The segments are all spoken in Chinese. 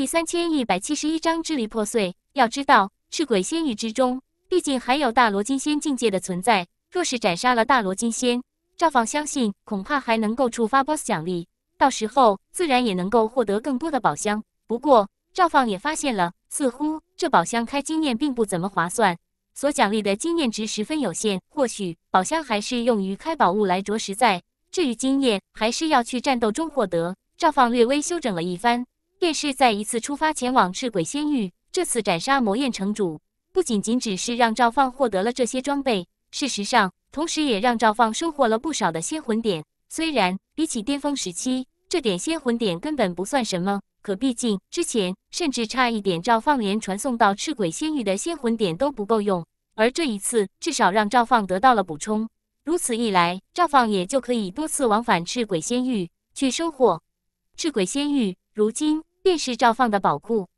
第三千一百七十一章支离破碎。要知道，赤鬼仙域之中，毕竟还有大罗金仙境界的存在。若是斩杀了大罗金仙，赵放相信恐怕还能够触发 BOSS 奖励，到时候自然也能够获得更多的宝箱。不过，赵放也发现了，似乎这宝箱开经验并不怎么划算，所奖励的经验值十分有限。或许宝箱还是用于开宝物来着实在。至于经验，还是要去战斗中获得。赵放略微休整了一番。便是在一次出发前往赤鬼仙域，这次斩杀魔焰城主，不仅仅只是让赵放获得了这些装备，事实上，同时也让赵放收获了不少的仙魂点。虽然比起巅峰时期，这点仙魂点根本不算什么，可毕竟之前甚至差一点，赵放连传送到赤鬼仙域的仙魂点都不够用，而这一次至少让赵放得到了补充。如此一来，赵放也就可以多次往返赤鬼仙域去收获。赤鬼仙域如今。便是赵放的宝库，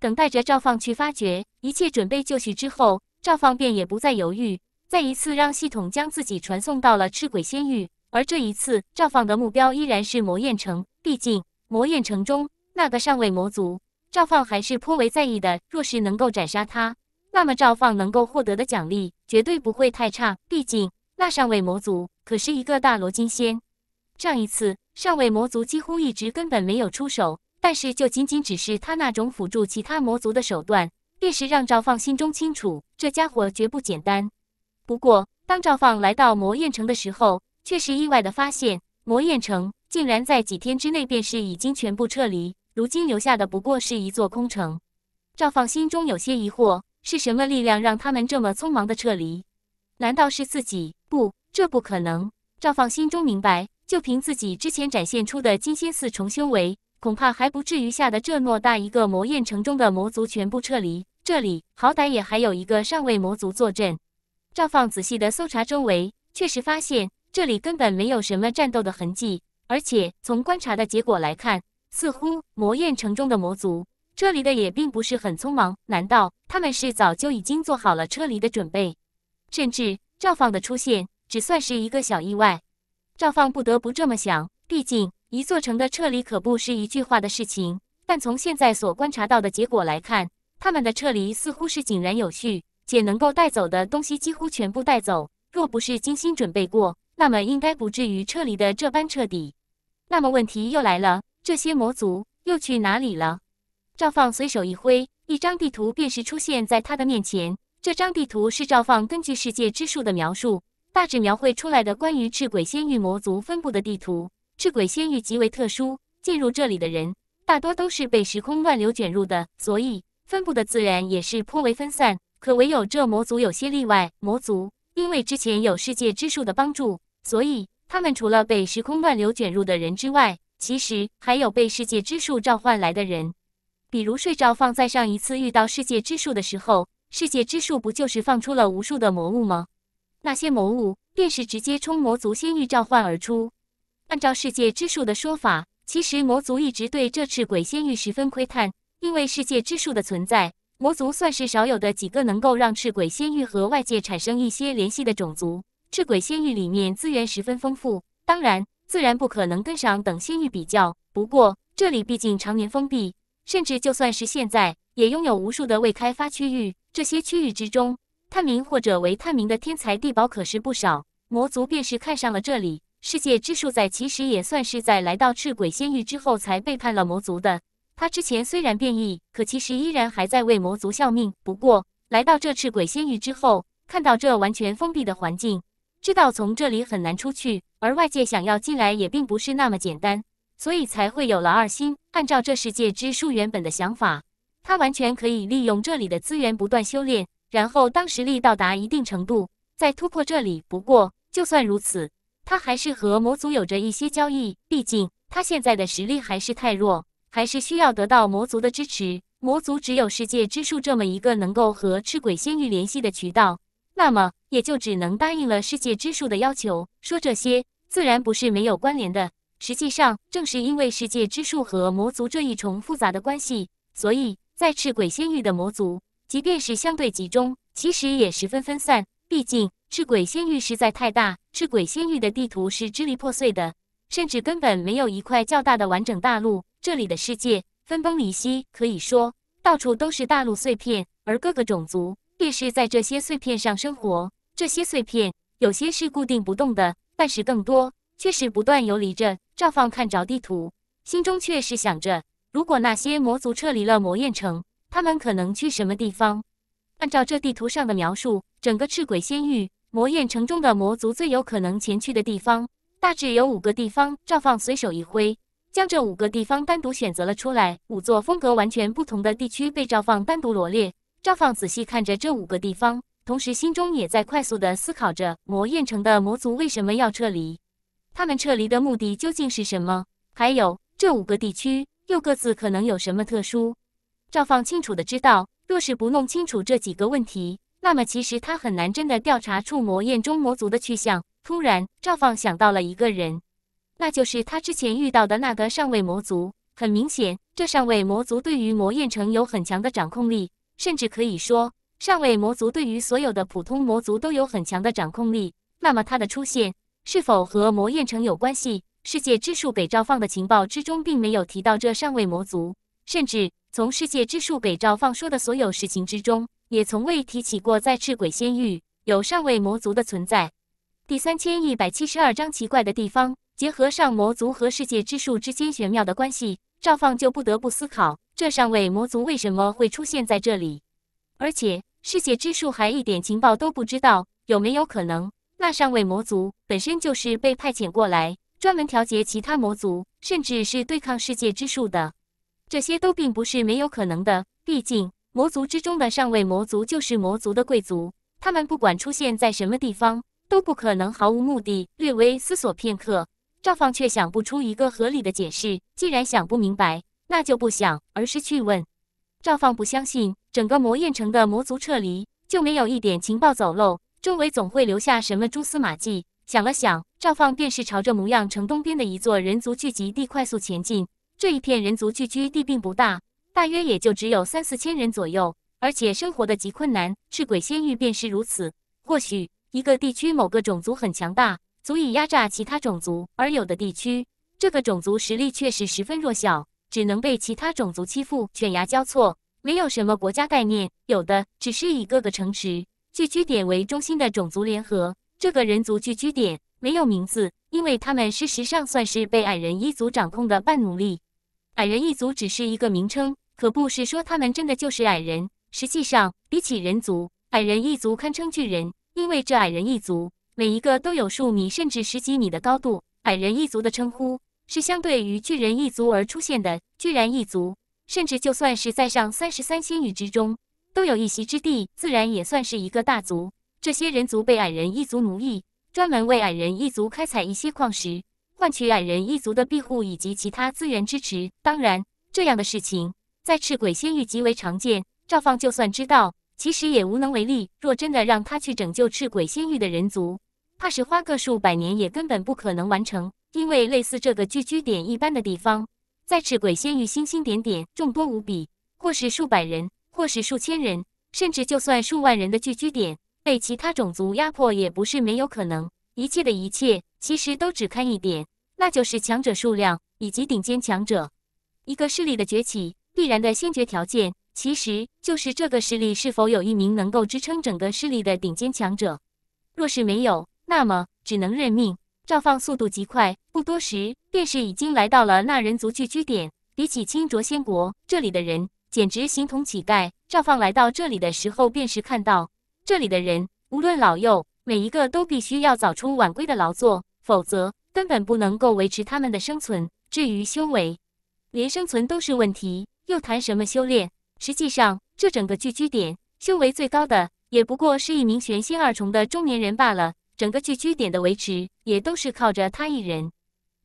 等待着赵放去发掘。一切准备就绪之后，赵放便也不再犹豫，再一次让系统将自己传送到了赤鬼仙域。而这一次，赵放的目标依然是魔焰城。毕竟，魔焰城中那个上位魔族，赵放还是颇为在意的。若是能够斩杀他，那么赵放能够获得的奖励绝对不会太差。毕竟，那上位魔族可是一个大罗金仙。上一次，上位魔族几乎一直根本没有出手。但是，就仅仅只是他那种辅助其他魔族的手段，便是让赵放心中清楚，这家伙绝不简单。不过，当赵放来到魔焰城的时候，却是意外的发现，魔焰城竟然在几天之内便是已经全部撤离，如今留下的不过是一座空城。赵放心中有些疑惑，是什么力量让他们这么匆忙的撤离？难道是自己？不，这不可能。赵放心中明白，就凭自己之前展现出的金仙四重修为。恐怕还不至于吓得这偌大一个魔焰城中的魔族全部撤离。这里好歹也还有一个上位魔族坐镇。赵放仔细地搜查周围，确实发现这里根本没有什么战斗的痕迹。而且从观察的结果来看，似乎魔焰城中的魔族撤离的也并不是很匆忙。难道他们是早就已经做好了撤离的准备？甚至赵放的出现只算是一个小意外。赵放不得不这么想，毕竟。一座城的撤离可不是一句话的事情，但从现在所观察到的结果来看，他们的撤离似乎是井然有序，且能够带走的东西几乎全部带走。若不是精心准备过，那么应该不至于撤离的这般彻底。那么问题又来了，这些魔族又去哪里了？赵放随手一挥，一张地图便是出现在他的面前。这张地图是赵放根据世界之树的描述，大致描绘出来的关于赤鬼仙域魔族分布的地图。赤鬼仙域极为特殊，进入这里的人大多都是被时空乱流卷入的，所以分布的自然也是颇为分散。可唯有这魔族有些例外，魔族因为之前有世界之树的帮助，所以他们除了被时空乱流卷入的人之外，其实还有被世界之树召唤来的人。比如睡照放在上一次遇到世界之树的时候，世界之树不就是放出了无数的魔物吗？那些魔物便是直接冲魔族仙域召唤而出。按照世界之树的说法，其实魔族一直对这赤鬼仙域十分窥探。因为世界之树的存在，魔族算是少有的几个能够让赤鬼仙域和外界产生一些联系的种族。赤鬼仙域里面资源十分丰富，当然自然不可能跟上等仙域比较。不过这里毕竟常年封闭，甚至就算是现在，也拥有无数的未开发区域。这些区域之中，探明或者为探明的天才地宝可是不少。魔族便是看上了这里。世界之树在其实也算是在来到赤鬼仙域之后才背叛了魔族的。他之前虽然变异，可其实依然还在为魔族效命。不过来到这赤鬼仙域之后，看到这完全封闭的环境，知道从这里很难出去，而外界想要进来也并不是那么简单，所以才会有了二心。按照这世界之树原本的想法，他完全可以利用这里的资源不断修炼，然后当实力到达一定程度，再突破这里。不过就算如此。他还是和魔族有着一些交易，毕竟他现在的实力还是太弱，还是需要得到魔族的支持。魔族只有世界之树这么一个能够和赤鬼仙域联系的渠道，那么也就只能答应了世界之树的要求。说这些，自然不是没有关联的。实际上，正是因为世界之树和魔族这一重复杂的关系，所以在赤鬼仙域的魔族，即便是相对集中，其实也十分分散。毕竟，赤鬼仙域实在太大，赤鬼仙域的地图是支离破碎的，甚至根本没有一块较大的完整大陆。这里的世界分崩离析，可以说到处都是大陆碎片，而各个种族便是在这些碎片上生活。这些碎片有些是固定不动的，但是更多却是不断游离着。赵放看着地图，心中却是想着：如果那些魔族撤离了魔焰城，他们可能去什么地方？按照这地图上的描述，整个赤鬼仙域魔焰城中的魔族最有可能前去的地方，大致有五个地方。赵放随手一挥，将这五个地方单独选择了出来。五座风格完全不同的地区被赵放单独罗列。赵放仔细看着这五个地方，同时心中也在快速的思考着：魔焰城的魔族为什么要撤离？他们撤离的目的究竟是什么？还有，这五个地区又各自可能有什么特殊？赵放清楚的知道。若是不弄清楚这几个问题，那么其实他很难真的调查出魔焰中魔族的去向。突然，赵放想到了一个人，那就是他之前遇到的那个上位魔族。很明显，这上位魔族对于魔焰城有很强的掌控力，甚至可以说，上位魔族对于所有的普通魔族都有很强的掌控力。那么，他的出现是否和魔焰城有关系？世界之树给赵放的情报之中并没有提到这上位魔族，甚至。从世界之树给赵放说的所有事情之中，也从未提起过在赤鬼仙域有上位魔族的存在。第三千一百七十二章奇怪的地方，结合上魔族和世界之树之间玄妙的关系，赵放就不得不思考：这上位魔族为什么会出现在这里？而且，世界之树还一点情报都不知道。有没有可能，那上位魔族本身就是被派遣过来，专门调节其他魔族，甚至是对抗世界之树的？这些都并不是没有可能的，毕竟魔族之中的上位魔族就是魔族的贵族，他们不管出现在什么地方，都不可能毫无目的。略微思索片刻，赵放却想不出一个合理的解释。既然想不明白，那就不想，而是去问。赵放不相信整个魔焰城的魔族撤离就没有一点情报走漏，周围总会留下什么蛛丝马迹。想了想，赵放便是朝着模样城东边的一座人族聚集地快速前进。这一片人族聚居地并不大，大约也就只有三四千人左右，而且生活的极困难。赤鬼仙域便是如此。或许一个地区某个种族很强大，足以压榨其他种族；而有的地区，这个种族实力确实十分弱小，只能被其他种族欺负，犬牙交错，没有什么国家概念。有的只是以各个城池聚居点为中心的种族联合。这个人族聚居点没有名字，因为他们事实上算是被矮人一族掌控的半奴隶。矮人一族只是一个名称，可不是说他们真的就是矮人。实际上，比起人族，矮人一族堪称巨人，因为这矮人一族每一个都有数米甚至十几米的高度。矮人一族的称呼是相对于巨人一族而出现的。巨人一族，甚至就算是在上三十三星域之中，都有一席之地，自然也算是一个大族。这些人族被矮人一族奴役，专门为矮人一族开采一些矿石。换取矮人一族的庇护以及其他资源支持，当然，这样的事情在赤鬼仙域极为常见。赵放就算知道，其实也无能为力。若真的让他去拯救赤鬼仙域的人族，怕是花个数百年也根本不可能完成。因为类似这个聚居点一般的地方，在赤鬼仙域星星点点，众多无比，或是数百人，或是数千人，甚至就算数万人的聚居点，被其他种族压迫也不是没有可能。一切的一切。其实都只看一点，那就是强者数量以及顶尖强者。一个势力的崛起，必然的先决条件，其实就是这个势力是否有一名能够支撑整个势力的顶尖强者。若是没有，那么只能认命。赵放速度极快，不多时便是已经来到了那人族聚居点。比起清浊仙国，这里的人简直形同乞丐。赵放来到这里的时候，便是看到这里的人，无论老幼，每一个都必须要早出晚归的劳作。否则根本不能够维持他们的生存。至于修为，连生存都是问题，又谈什么修炼？实际上，这整个聚居点修为最高的也不过是一名玄仙二重的中年人罢了。整个聚居点的维持也都是靠着他一人。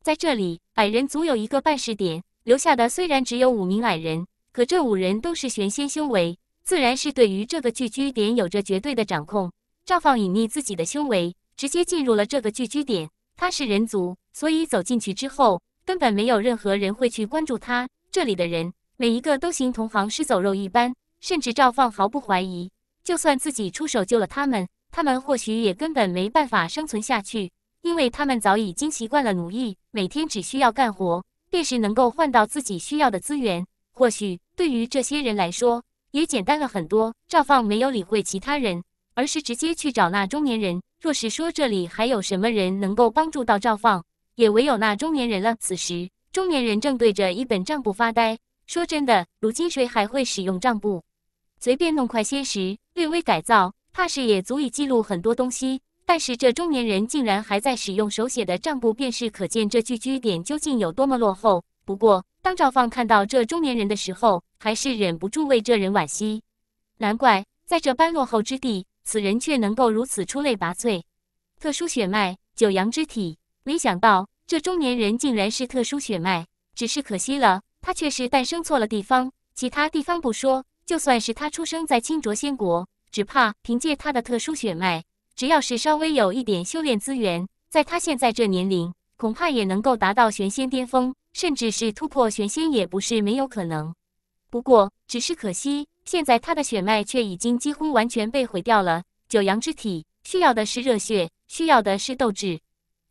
在这里，矮人足有一个办事点，留下的虽然只有五名矮人，可这五人都是玄仙修为，自然是对于这个聚居点有着绝对的掌控。赵放隐匿自己的修为，直接进入了这个聚居点。他是人族，所以走进去之后，根本没有任何人会去关注他。这里的人每一个都形同行尸走肉一般，甚至赵放毫不怀疑，就算自己出手救了他们，他们或许也根本没办法生存下去，因为他们早已经习惯了奴役，每天只需要干活，便是能够换到自己需要的资源。或许对于这些人来说，也简单了很多。赵放没有理会其他人，而是直接去找那中年人。若是说这里还有什么人能够帮助到赵放，也唯有那中年人了。此时，中年人正对着一本账簿发呆。说真的，如今谁还会使用账簿？随便弄块些时，略微改造，怕是也足以记录很多东西。但是这中年人竟然还在使用手写的账簿，便是可见这聚居点究竟有多么落后。不过，当赵放看到这中年人的时候，还是忍不住为这人惋惜。难怪在这般落后之地。此人却能够如此出类拔萃，特殊血脉九阳之体。没想到这中年人竟然是特殊血脉，只是可惜了，他却是诞生错了地方。其他地方不说，就算是他出生在清浊仙国，只怕凭借他的特殊血脉，只要是稍微有一点修炼资源，在他现在这年龄，恐怕也能够达到玄仙巅峰，甚至是突破玄仙也不是没有可能。不过，只是可惜。现在他的血脉却已经几乎完全被毁掉了。九阳之体需要的是热血，需要的是斗志，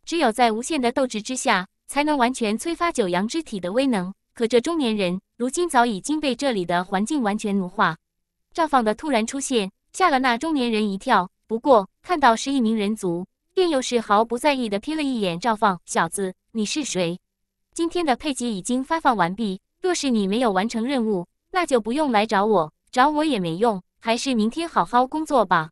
只有在无限的斗志之下，才能完全催发九阳之体的威能。可这中年人如今早已经被这里的环境完全奴化。赵放的突然出现，吓了那中年人一跳。不过看到是一名人族，便又是毫不在意的瞥了一眼赵放。小子，你是谁？今天的配给已经发放完毕，若是你没有完成任务，那就不用来找我。找我也没用，还是明天好好工作吧。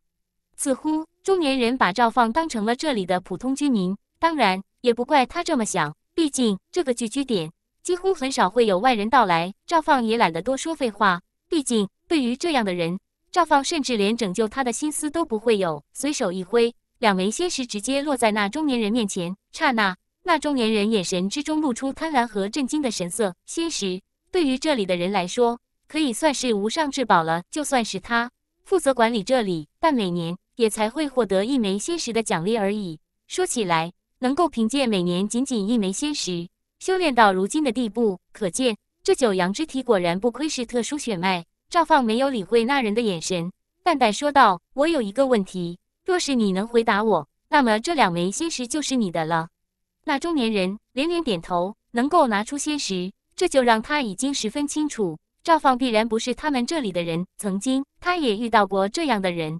似乎中年人把赵放当成了这里的普通居民，当然也不怪他这么想，毕竟这个聚居点几乎很少会有外人到来。赵放也懒得多说废话，毕竟对于这样的人，赵放甚至连拯救他的心思都不会有。随手一挥，两枚仙石直接落在那中年人面前。刹那，那中年人眼神之中露出贪婪和震惊的神色。仙石对于这里的人来说。可以算是无上至宝了。就算是他负责管理这里，但每年也才会获得一枚仙石的奖励而已。说起来，能够凭借每年仅仅一枚仙石修炼到如今的地步，可见这九阳之体果然不愧是特殊血脉。赵放没有理会那人的眼神，淡淡说道：“我有一个问题，若是你能回答我，那么这两枚仙石就是你的了。”那中年人连连点头，能够拿出仙石，这就让他已经十分清楚。赵放必然不是他们这里的人。曾经，他也遇到过这样的人。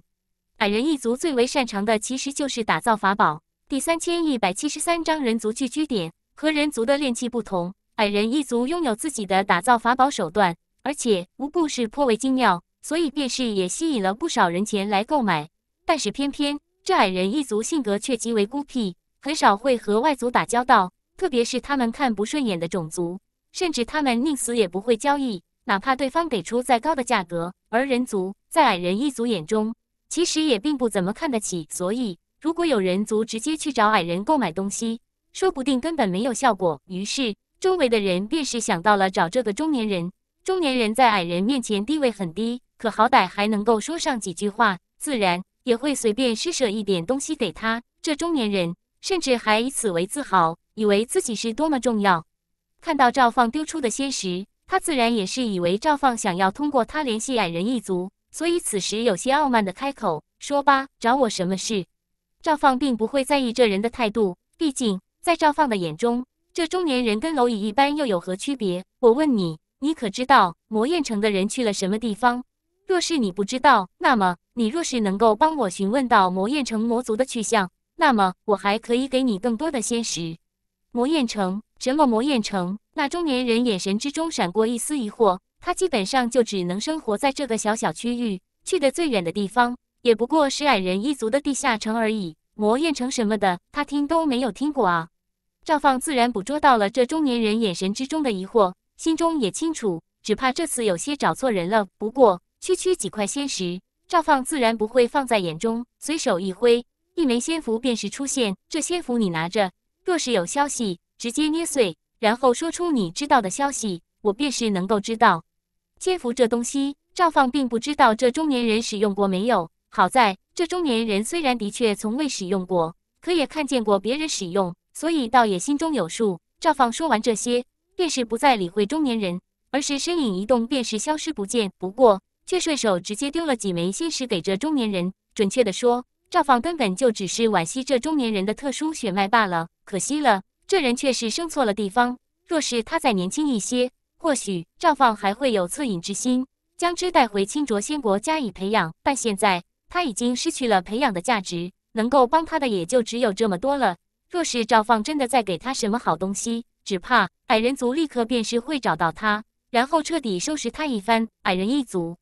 矮人一族最为擅长的其实就是打造法宝。第三千一百七十三章人族聚居点和人族的炼器不同，矮人一族拥有自己的打造法宝手段，而且无故事颇为精妙，所以便是也吸引了不少人前来购买。但是偏偏这矮人一族性格却极为孤僻，很少会和外族打交道，特别是他们看不顺眼的种族，甚至他们宁死也不会交易。哪怕对方给出再高的价格，而人族在矮人一族眼中其实也并不怎么看得起，所以如果有人族直接去找矮人购买东西，说不定根本没有效果。于是周围的人便是想到了找这个中年人。中年人在矮人面前地位很低，可好歹还能够说上几句话，自然也会随便施舍一点东西给他。这中年人甚至还以此为自豪，以为自己是多么重要。看到赵放丢出的仙石。他自然也是以为赵放想要通过他联系矮人一族，所以此时有些傲慢的开口说：“吧，找我什么事？”赵放并不会在意这人的态度，毕竟在赵放的眼中，这中年人跟蝼蚁一般又有何区别？我问你，你可知道魔焰城的人去了什么地方？若是你不知道，那么你若是能够帮我询问到魔焰城魔族的去向，那么我还可以给你更多的仙石。魔焰城？什么魔焰城？那中年人眼神之中闪过一丝疑惑。他基本上就只能生活在这个小小区域，去的最远的地方也不过是矮人一族的地下城而已。魔焰城什么的，他听都没有听过啊。赵放自然捕捉到了这中年人眼神之中的疑惑，心中也清楚，只怕这次有些找错人了。不过区区几块仙石，赵放自然不会放在眼中，随手一挥，一枚仙符便是出现。这仙符你拿着。若是有消息，直接捏碎，然后说出你知道的消息，我便是能够知道。千符这东西，赵放并不知道这中年人使用过没有。好在，这中年人虽然的确从未使用过，可也看见过别人使用，所以倒也心中有数。赵放说完这些，便是不再理会中年人，而是身影一动，便是消失不见。不过，却顺手直接丢了几枚仙石给这中年人。准确的说，赵放根本就只是惋惜这中年人的特殊血脉罢了。可惜了，这人却是生错了地方。若是他再年轻一些，或许赵放还会有恻隐之心，将之带回清浊仙国加以培养。但现在他已经失去了培养的价值，能够帮他的也就只有这么多了。若是赵放真的再给他什么好东西，只怕矮人族立刻便是会找到他，然后彻底收拾他一番。矮人一族，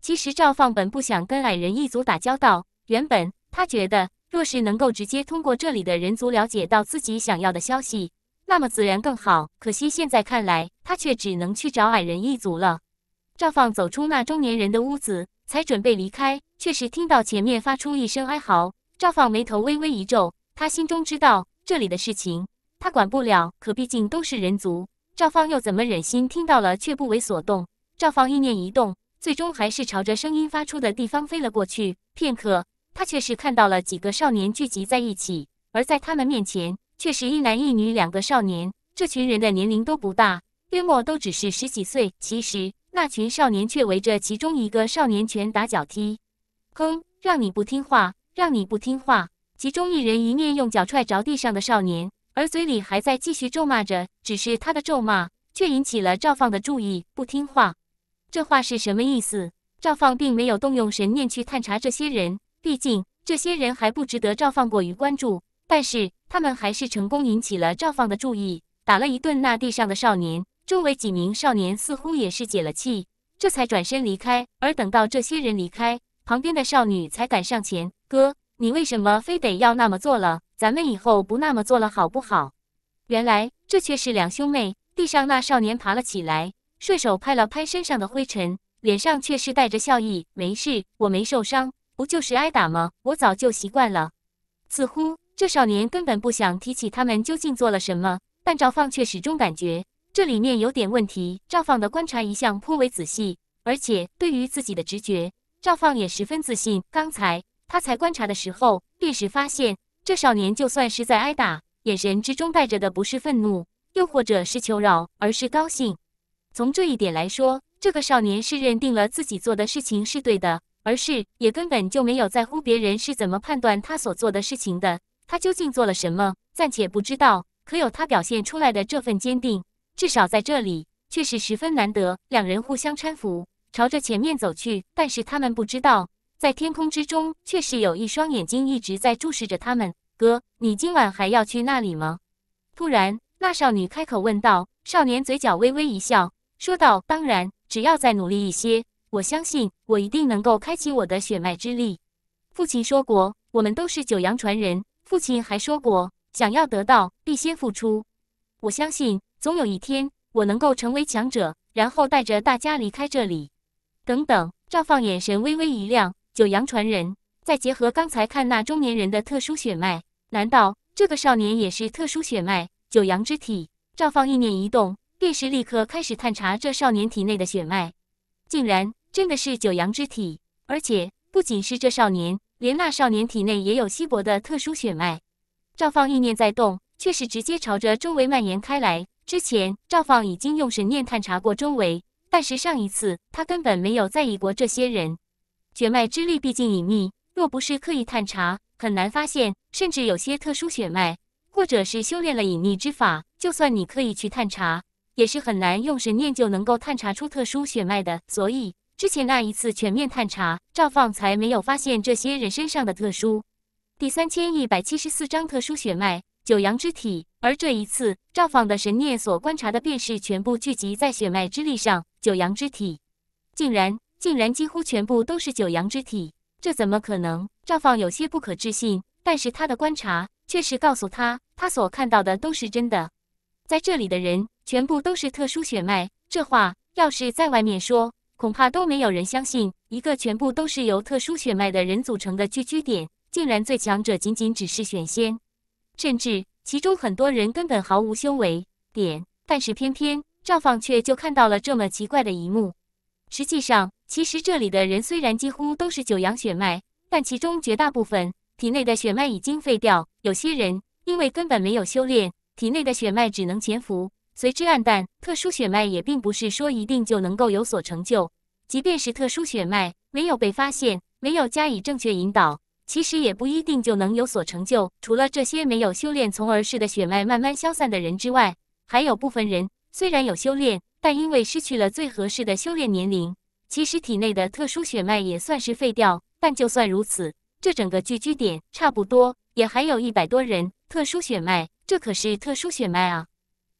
其实赵放本不想跟矮人一族打交道。原本他觉得。若是能够直接通过这里的人族了解到自己想要的消息，那么自然更好。可惜现在看来，他却只能去找矮人一族了。赵放走出那中年人的屋子，才准备离开，却是听到前面发出一声哀嚎。赵放眉头微微一皱，他心中知道这里的事情他管不了，可毕竟都是人族，赵放又怎么忍心听到了却不为所动？赵放意念一动，最终还是朝着声音发出的地方飞了过去。片刻。他却是看到了几个少年聚集在一起，而在他们面前，却是一男一女两个少年。这群人的年龄都不大，约莫都只是十几岁。其实那群少年却围着其中一个少年拳打脚踢，哼，让你不听话，让你不听话！其中一人一面用脚踹着地上的少年，而嘴里还在继续咒骂着。只是他的咒骂却引起了赵放的注意。不听话，这话是什么意思？赵放并没有动用神念去探查这些人。毕竟这些人还不值得赵放过于关注，但是他们还是成功引起了赵放的注意，打了一顿那地上的少年。周围几名少年似乎也是解了气，这才转身离开。而等到这些人离开，旁边的少女才敢上前：“哥，你为什么非得要那么做了？咱们以后不那么做了，好不好？”原来这却是两兄妹。地上那少年爬了起来，顺手拍了拍身上的灰尘，脸上却是带着笑意：“没事，我没受伤。”不就是挨打吗？我早就习惯了。似乎这少年根本不想提起他们究竟做了什么，但赵放却始终感觉这里面有点问题。赵放的观察一向颇为仔细，而且对于自己的直觉，赵放也十分自信。刚才他才观察的时候，便是发现这少年就算是在挨打，眼神之中带着的不是愤怒，又或者是求饶，而是高兴。从这一点来说，这个少年是认定了自己做的事情是对的。而是也根本就没有在乎别人是怎么判断他所做的事情的。他究竟做了什么，暂且不知道。可有他表现出来的这份坚定，至少在这里却是十分难得。两人互相搀扶，朝着前面走去。但是他们不知道，在天空之中却是有一双眼睛一直在注视着他们。哥，你今晚还要去那里吗？突然，那少女开口问道。少年嘴角微微一笑，说道：“当然，只要再努力一些。”我相信我一定能够开启我的血脉之力。父亲说过，我们都是九阳传人。父亲还说过，想要得到，必先付出。我相信，总有一天我能够成为强者，然后带着大家离开这里。等等，赵放眼神微微一亮，九阳传人，再结合刚才看那中年人的特殊血脉，难道这个少年也是特殊血脉九阳之体？赵放意念一动，便是立刻开始探查这少年体内的血脉，竟然。真的是九阳之体，而且不仅是这少年，连那少年体内也有稀薄的特殊血脉。赵放意念在动，却是直接朝着周围蔓延开来。之前赵放已经用神念探查过周围，但是上一次他根本没有在意过这些人。血脉之力毕竟隐秘，若不是刻意探查，很难发现。甚至有些特殊血脉，或者是修炼了隐秘之法，就算你刻意去探查，也是很难用神念就能够探查出特殊血脉的。所以。之前那一次全面探查，赵放才没有发现这些人身上的特殊。第三千一百七十四章特殊血脉九阳之体。而这一次，赵放的神念所观察的，便是全部聚集在血脉之力上。九阳之体，竟然竟然几乎全部都是九阳之体，这怎么可能？赵放有些不可置信。但是他的观察确实告诉他，他所看到的都是真的。在这里的人全部都是特殊血脉，这话要是在外面说。恐怕都没有人相信，一个全部都是由特殊血脉的人组成的聚居点，竟然最强者仅仅只是选仙，甚至其中很多人根本毫无修为。点，但是偏偏赵放却就看到了这么奇怪的一幕。实际上，其实这里的人虽然几乎都是九阳血脉，但其中绝大部分体内的血脉已经废掉，有些人因为根本没有修炼，体内的血脉只能潜伏。随之暗淡，特殊血脉也并不是说一定就能够有所成就。即便是特殊血脉没有被发现，没有加以正确引导，其实也不一定就能有所成就。除了这些没有修炼从而使得血脉慢慢消散的人之外，还有部分人虽然有修炼，但因为失去了最合适的修炼年龄，其实体内的特殊血脉也算是废掉。但就算如此，这整个聚居点差不多也还有一百多人特殊血脉，这可是特殊血脉啊！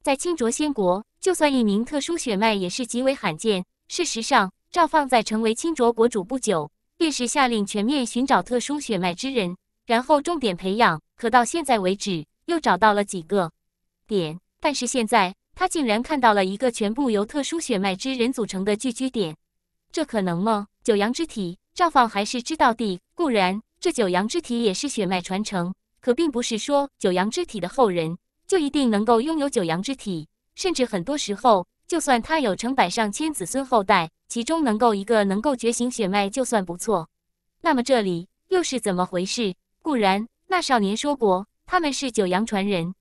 在清浊仙国，就算一名特殊血脉也是极为罕见。事实上，赵放在成为清浊国主不久，便是下令全面寻找特殊血脉之人，然后重点培养。可到现在为止，又找到了几个点？但是现在，他竟然看到了一个全部由特殊血脉之人组成的聚居点，这可能吗？九阳之体，赵放还是知道的。固然，这九阳之体也是血脉传承，可并不是说九阳之体的后人。就一定能够拥有九阳之体，甚至很多时候，就算他有成百上千子孙后代，其中能够一个能够觉醒血脉就算不错。那么这里又是怎么回事？固然那少年说过他们是九阳传人，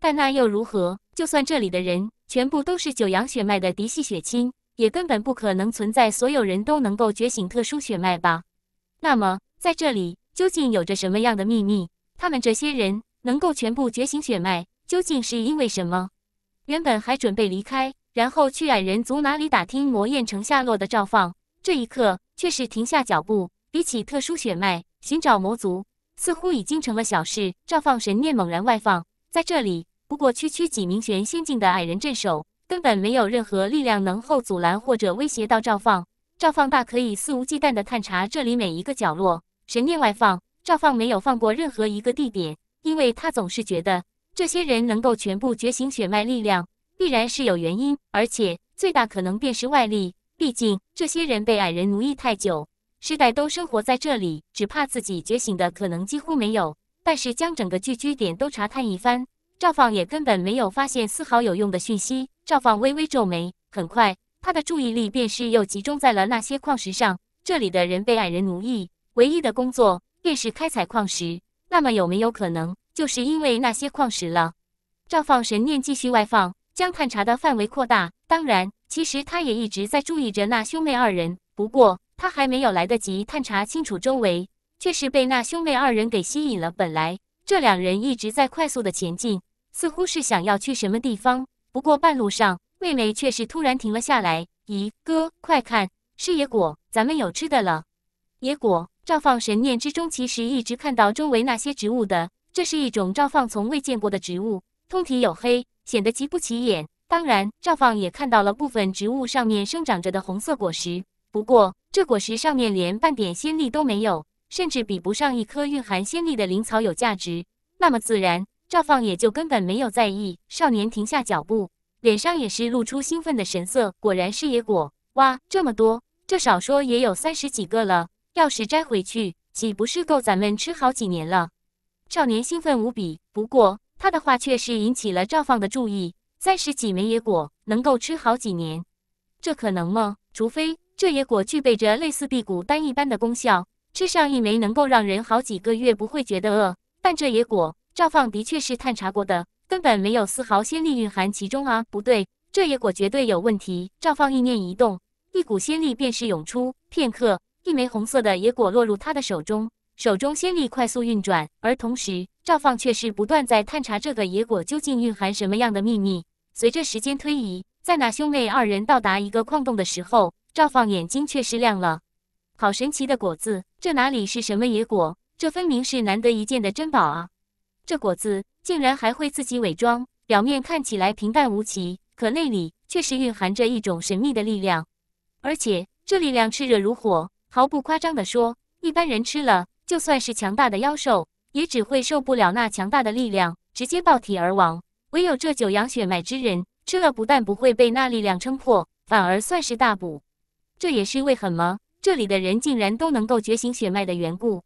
但那又如何？就算这里的人全部都是九阳血脉的嫡系血亲，也根本不可能存在所有人都能够觉醒特殊血脉吧？那么在这里究竟有着什么样的秘密？他们这些人能够全部觉醒血脉？究竟是因为什么？原本还准备离开，然后去矮人族哪里打听魔焰城下落的赵放，这一刻却是停下脚步。比起特殊血脉，寻找魔族似乎已经成了小事。赵放神念猛然外放，在这里不过区区几名玄仙境的矮人镇守，根本没有任何力量能后阻拦或者威胁到赵放。赵放大可以肆无忌惮的探查这里每一个角落。神念外放，赵放没有放过任何一个地点，因为他总是觉得。这些人能够全部觉醒血脉力量，必然是有原因，而且最大可能便是外力。毕竟这些人被矮人奴役太久，世代都生活在这里，只怕自己觉醒的可能几乎没有。但是将整个聚居点都查探一番，赵放也根本没有发现丝毫有用的讯息。赵放微微皱眉，很快他的注意力便是又集中在了那些矿石上。这里的人被矮人奴役，唯一的工作便是开采矿石。那么有没有可能？就是因为那些矿石了。赵放神念继续外放，将探查的范围扩大。当然，其实他也一直在注意着那兄妹二人。不过，他还没有来得及探查清楚周围，却是被那兄妹二人给吸引了。本来，这两人一直在快速的前进，似乎是想要去什么地方。不过，半路上，妹妹却是突然停了下来。咦，哥，快看，是野果，咱们有吃的了。野果，赵放神念之中其实一直看到周围那些植物的。这是一种赵放从未见过的植物，通体黝黑，显得极不起眼。当然，赵放也看到了部分植物上面生长着的红色果实，不过这果实上面连半点仙力都没有，甚至比不上一颗蕴含仙力的灵草有价值。那么自然，赵放也就根本没有在意。少年停下脚步，脸上也是露出兴奋的神色。果然是野果，哇，这么多！这少说也有三十几个了，要是摘回去，岂不是够咱们吃好几年了？少年兴奋无比，不过他的话却是引起了赵放的注意。三十几枚野果能够吃好几年，这可能吗？除非这野果具备着类似辟谷丹一般的功效，吃上一枚能够让人好几个月不会觉得饿。但这野果赵放的确是探查过的，根本没有丝毫仙力蕴含其中啊！不对，这野果绝对有问题。赵放意念一动，一股仙力便是涌出，片刻，一枚红色的野果落入他的手中。手中仙力快速运转，而同时赵放却是不断在探查这个野果究竟蕴含什么样的秘密。随着时间推移，在那兄妹二人到达一个矿洞的时候，赵放眼睛却是亮了。好神奇的果子，这哪里是什么野果？这分明是难得一见的珍宝啊！这果子竟然还会自己伪装，表面看起来平淡无奇，可内里却是蕴含着一种神秘的力量。而且这力量炽热如火，毫不夸张地说，一般人吃了。就算是强大的妖兽，也只会受不了那强大的力量，直接爆体而亡。唯有这九阳血脉之人吃了，不但不会被那力量撑破，反而算是大补。这也是为什么这里的人竟然都能够觉醒血脉的缘故。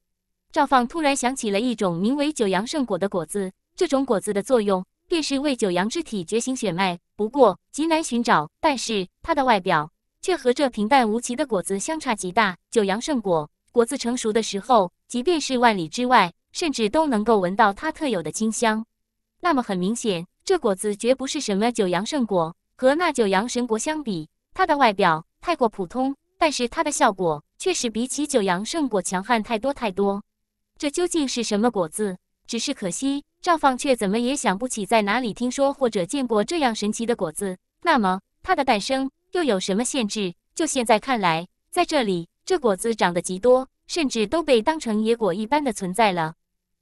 赵放突然想起了一种名为九阳圣果的果子，这种果子的作用便是为九阳之体觉醒血脉，不过极难寻找。但是它的外表却和这平淡无奇的果子相差极大。九阳圣果果子成熟的时候。即便是万里之外，甚至都能够闻到它特有的清香。那么很明显，这果子绝不是什么九阳圣果。和那九阳神果相比，它的外表太过普通，但是它的效果确实比起九阳圣果强悍太多太多。这究竟是什么果子？只是可惜，赵放却怎么也想不起在哪里听说或者见过这样神奇的果子。那么它的诞生又有什么限制？就现在看来，在这里这果子长得极多。甚至都被当成野果一般的存在了。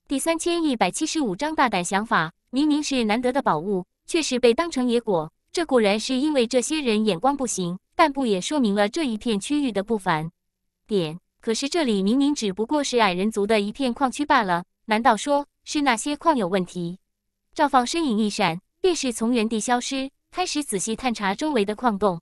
第三千一百七十五章大胆想法，明明是难得的宝物，却是被当成野果。这固然是因为这些人眼光不行，但不也说明了这一片区域的不凡？点。可是这里明明只不过是矮人族的一片矿区罢了，难道说是那些矿有问题？赵放身影一闪，便是从原地消失，开始仔细探查周围的矿洞。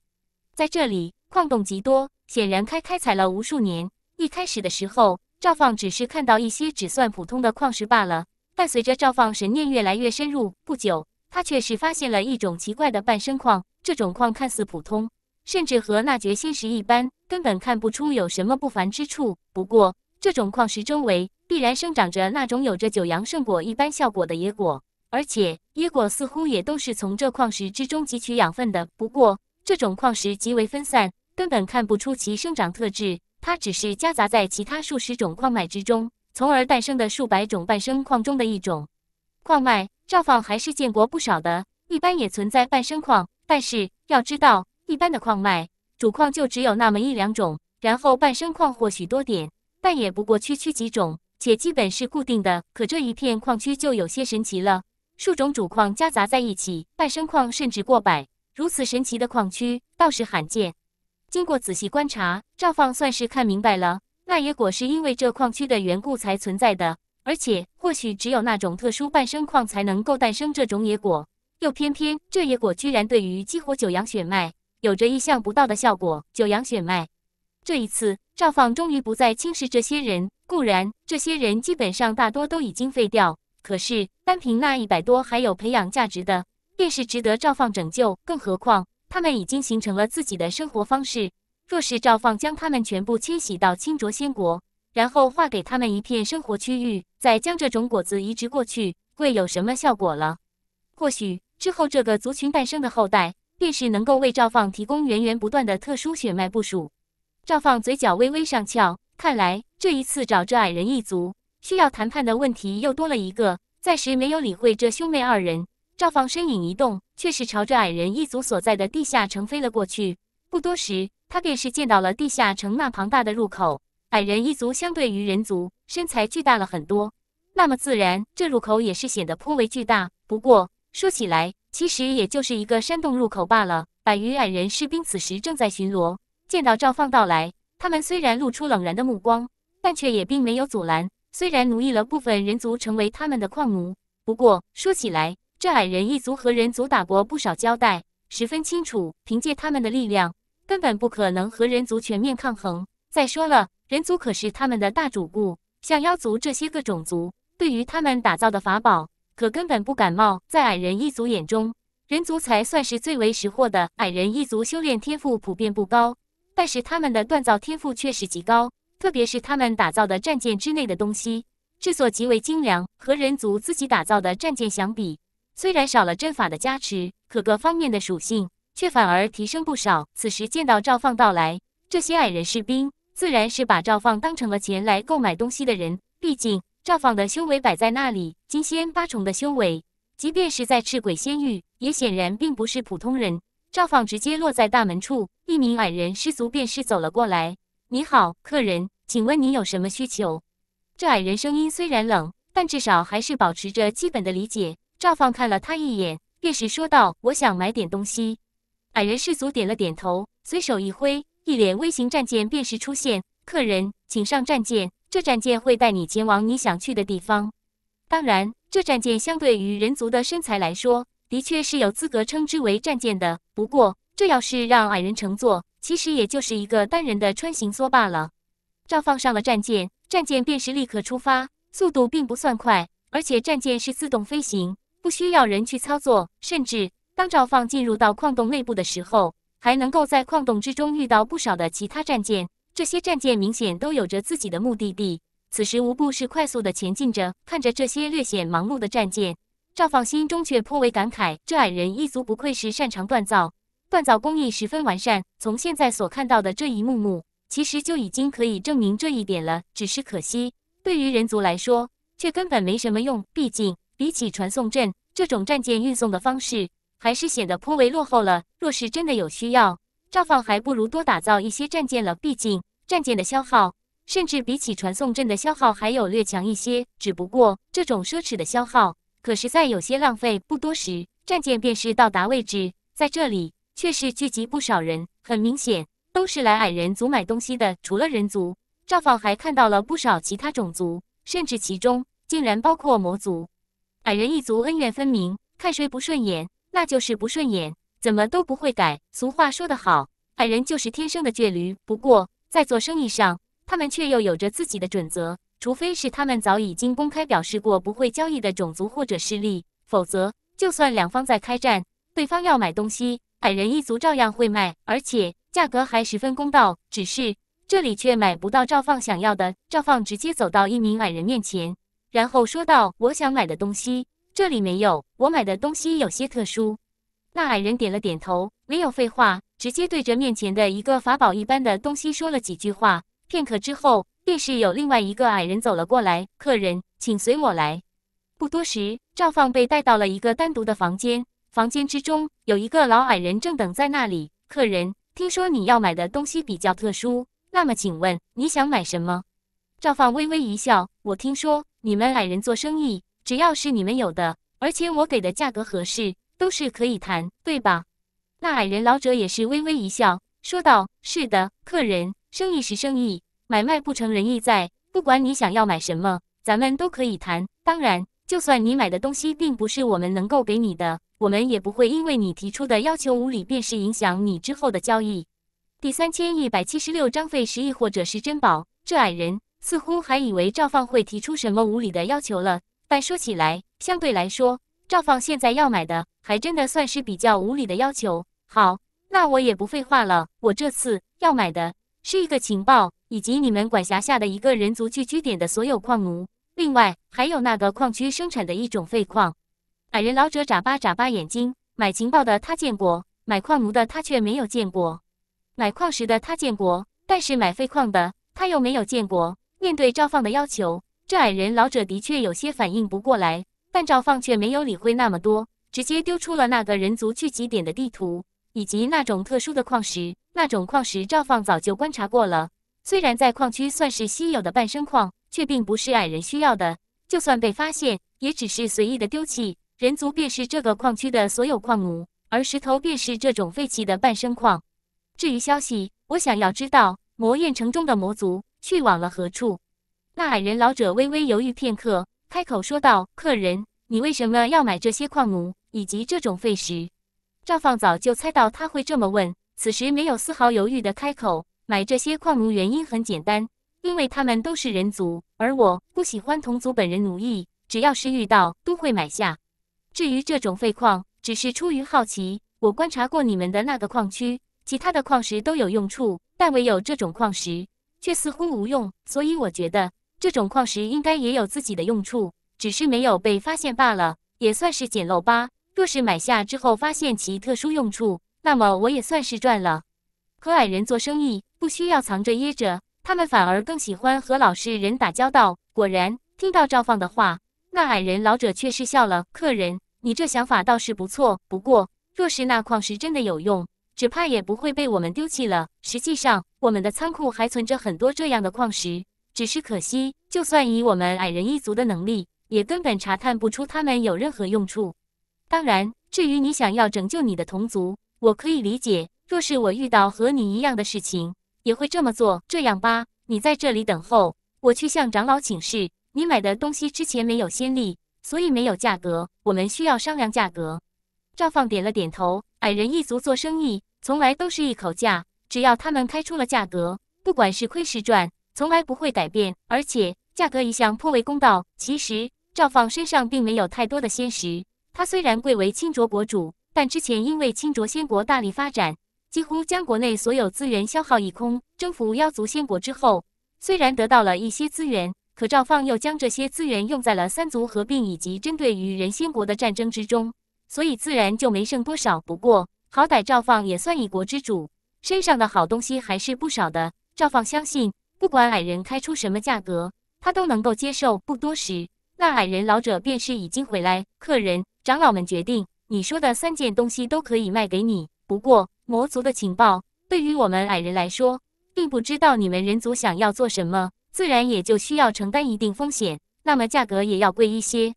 在这里，矿洞极多，显然开开采了无数年。一开始的时候，赵放只是看到一些只算普通的矿石罢了。但随着赵放神念越来越深入，不久，他却是发现了一种奇怪的半生矿。这种矿看似普通，甚至和那绝仙石一般，根本看不出有什么不凡之处。不过，这种矿石周围必然生长着那种有着九阳圣果一般效果的野果，而且野果似乎也都是从这矿石之中汲取养分的。不过，这种矿石极为分散，根本看不出其生长特质。它只是夹杂在其他数十种矿脉之中，从而诞生的数百种伴生矿中的一种矿脉。赵放还是见过不少的，一般也存在伴生矿。但是要知道，一般的矿脉主矿就只有那么一两种，然后伴生矿或许多点，但也不过区区几种，且基本是固定的。可这一片矿区就有些神奇了，数种主矿夹杂在一起，伴生矿甚至过百。如此神奇的矿区倒是罕见。经过仔细观察，赵放算是看明白了，那野果是因为这矿区的缘故才存在的，而且或许只有那种特殊半生矿才能够诞生这种野果。又偏偏这野果居然对于激活九阳血脉有着意想不到的效果。九阳血脉，这一次赵放终于不再轻视这些人。固然这些人基本上大多都已经废掉，可是单凭那一百多还有培养价值的，便是值得赵放拯救。更何况。他们已经形成了自己的生活方式。若是赵放将他们全部迁徙到清浊仙国，然后划给他们一片生活区域，再将这种果子移植过去，会有什么效果了？或许之后这个族群诞生的后代，便是能够为赵放提供源源不断的特殊血脉部署。赵放嘴角微微上翘，看来这一次找这矮人一族，需要谈判的问题又多了一个。暂时没有理会这兄妹二人。赵放身影一动，却是朝着矮人一族所在的地下城飞了过去。不多时，他便是见到了地下城那庞大的入口。矮人一族相对于人族，身材巨大了很多，那么自然，这入口也是显得颇为巨大。不过说起来，其实也就是一个山洞入口罢了。百余矮人士兵此时正在巡逻，见到赵放到来，他们虽然露出冷然的目光，但却也并没有阻拦。虽然奴役了部分人族成为他们的矿奴，不过说起来，这矮人一族和人族打过不少交待，十分清楚，凭借他们的力量，根本不可能和人族全面抗衡。再说了，人族可是他们的大主顾。像妖族这些个种族，对于他们打造的法宝，可根本不感冒。在矮人一族眼中，人族才算是最为识货的。矮人一族修炼天赋普遍不高，但是他们的锻造天赋却是极高，特别是他们打造的战舰之内的东西，制作极为精良，和人族自己打造的战舰相比。虽然少了阵法的加持，可各方面的属性却反而提升不少。此时见到赵放到来，这些矮人士兵自然是把赵放当成了前来购买东西的人。毕竟赵放的修为摆在那里，金仙八重的修为，即便是在赤鬼仙域，也显然并不是普通人。赵放直接落在大门处，一名矮人失足便是走了过来：“你好，客人，请问你有什么需求？”这矮人声音虽然冷，但至少还是保持着基本的理解。赵放看了他一眼，便是说道：“我想买点东西。”矮人氏族点了点头，随手一挥，一脸微型战舰便是出现。客人，请上战舰，这战舰会带你前往你想去的地方。当然，这战舰相对于人族的身材来说，的确是有资格称之为战舰的。不过，这要是让矮人乘坐，其实也就是一个单人的穿行梭罢了。赵放上了战舰，战舰便是立刻出发，速度并不算快，而且战舰是自动飞行。不需要人去操作，甚至当赵放进入到矿洞内部的时候，还能够在矿洞之中遇到不少的其他战舰。这些战舰明显都有着自己的目的地，此时无不是快速的前进着。看着这些略显忙碌的战舰，赵放心中却颇为感慨：这矮人一族不愧是擅长锻造，锻造工艺十分完善。从现在所看到的这一幕幕，其实就已经可以证明这一点了。只是可惜，对于人族来说，却根本没什么用。毕竟。比起传送阵这种战舰运送的方式，还是显得颇为落后了。若是真的有需要，赵放还不如多打造一些战舰了。毕竟战舰的消耗，甚至比起传送阵的消耗还有略强一些。只不过这种奢侈的消耗，可实在有些浪费。不多时，战舰便是到达位置，在这里却是聚集不少人，很明显都是来矮人族买东西的。除了人族，赵放还看到了不少其他种族，甚至其中竟然包括魔族。矮人一族恩怨分明，看谁不顺眼，那就是不顺眼，怎么都不会改。俗话说得好，矮人就是天生的倔驴。不过在做生意上，他们却又有着自己的准则。除非是他们早已经公开表示过不会交易的种族或者势力，否则就算两方在开战，对方要买东西，矮人一族照样会卖，而且价格还十分公道。只是这里却买不到赵放想要的。赵放直接走到一名矮人面前。然后说道：“我想买的东西，这里没有。我买的东西有些特殊。”那矮人点了点头，没有废话，直接对着面前的一个法宝一般的东西说了几句话。片刻之后，便是有另外一个矮人走了过来：“客人，请随我来。”不多时，赵放被带到了一个单独的房间，房间之中有一个老矮人正等在那里。客人，听说你要买的东西比较特殊，那么请问你想买什么？赵放微微一笑：“我听说。”你们矮人做生意，只要是你们有的，而且我给的价格合适，都是可以谈，对吧？那矮人老者也是微微一笑，说道：“是的，客人，生意是生意，买卖不成仁义在。不管你想要买什么，咱们都可以谈。当然，就算你买的东西并不是我们能够给你的，我们也不会因为你提出的要求无理，便是影响你之后的交易。”第三千一百七十六章费十亿或者是珍宝，这矮人。似乎还以为赵放会提出什么无理的要求了，但说起来，相对来说，赵放现在要买的还真的算是比较无理的要求。好，那我也不废话了，我这次要买的是一个情报，以及你们管辖下的一个人族聚居点的所有矿奴，另外还有那个矿区生产的一种废矿。矮人老者眨巴眨巴眼睛，买情报的他见过，买矿奴的他却没有见过，买矿石的他见过，但是买废矿的他又没有见过。面对赵放的要求，这矮人老者的确有些反应不过来，但赵放却没有理会那么多，直接丢出了那个人族聚集点的地图，以及那种特殊的矿石。那种矿石赵放早就观察过了，虽然在矿区算是稀有的半生矿，却并不是矮人需要的。就算被发现，也只是随意的丢弃。人族便是这个矿区的所有矿奴，而石头便是这种废弃的半生矿。至于消息，我想要知道魔焰城中的魔族。去往了何处？那矮人老者微微犹豫片刻，开口说道：“客人，你为什么要买这些矿奴以及这种废石？”赵放早就猜到他会这么问，此时没有丝毫犹豫的开口：“买这些矿奴原因很简单，因为他们都是人族，而我不喜欢同族本人奴役，只要是遇到都会买下。至于这种废矿，只是出于好奇，我观察过你们的那个矿区，其他的矿石都有用处，但唯有这种矿石。”却似乎无用，所以我觉得这种矿石应该也有自己的用处，只是没有被发现罢了，也算是捡漏吧。若是买下之后发现其特殊用处，那么我也算是赚了。和矮人做生意不需要藏着掖着，他们反而更喜欢和老实人打交道。果然，听到赵放的话，那矮人老者却是笑了：“客人，你这想法倒是不错。不过，若是那矿石真的有用，只怕也不会被我们丢弃了。实际上……”我们的仓库还存着很多这样的矿石，只是可惜，就算以我们矮人一族的能力，也根本查探不出他们有任何用处。当然，至于你想要拯救你的同族，我可以理解。若是我遇到和你一样的事情，也会这么做。这样吧，你在这里等候，我去向长老请示。你买的东西之前没有先例，所以没有价格，我们需要商量价格。赵放点了点头。矮人一族做生意，从来都是一口价。只要他们开出了价格，不管是亏是赚，从来不会改变，而且价格一向颇为公道。其实赵放身上并没有太多的仙石，他虽然贵为清浊国主，但之前因为清浊仙国大力发展，几乎将国内所有资源消耗一空。征服妖族仙国之后，虽然得到了一些资源，可赵放又将这些资源用在了三族合并以及针对于人仙国的战争之中，所以自然就没剩多少。不过好歹赵放也算一国之主。身上的好东西还是不少的，赵放相信，不管矮人开出什么价格，他都能够接受。不多时，那矮人老者便是已经回来。客人长老们决定，你说的三件东西都可以卖给你，不过魔族的情报对于我们矮人来说，并不知道你们人族想要做什么，自然也就需要承担一定风险，那么价格也要贵一些。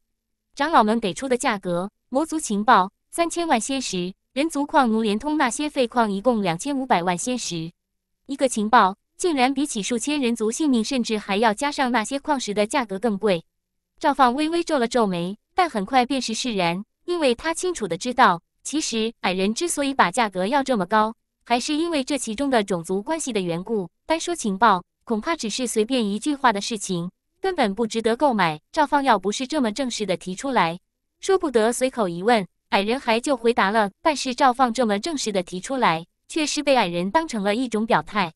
长老们给出的价格，魔族情报三千万仙石。人族矿奴连通那些废矿，一共两千五百万仙石。一个情报竟然比起数千人族性命，甚至还要加上那些矿石的价格更贵。赵放微微皱了皱眉，但很快便是释然，因为他清楚的知道，其实矮人之所以把价格要这么高，还是因为这其中的种族关系的缘故。单说情报，恐怕只是随便一句话的事情，根本不值得购买。赵放要不是这么正式的提出来，说不得随口一问。矮人还就回答了，但是赵放这么正式的提出来，却是被矮人当成了一种表态。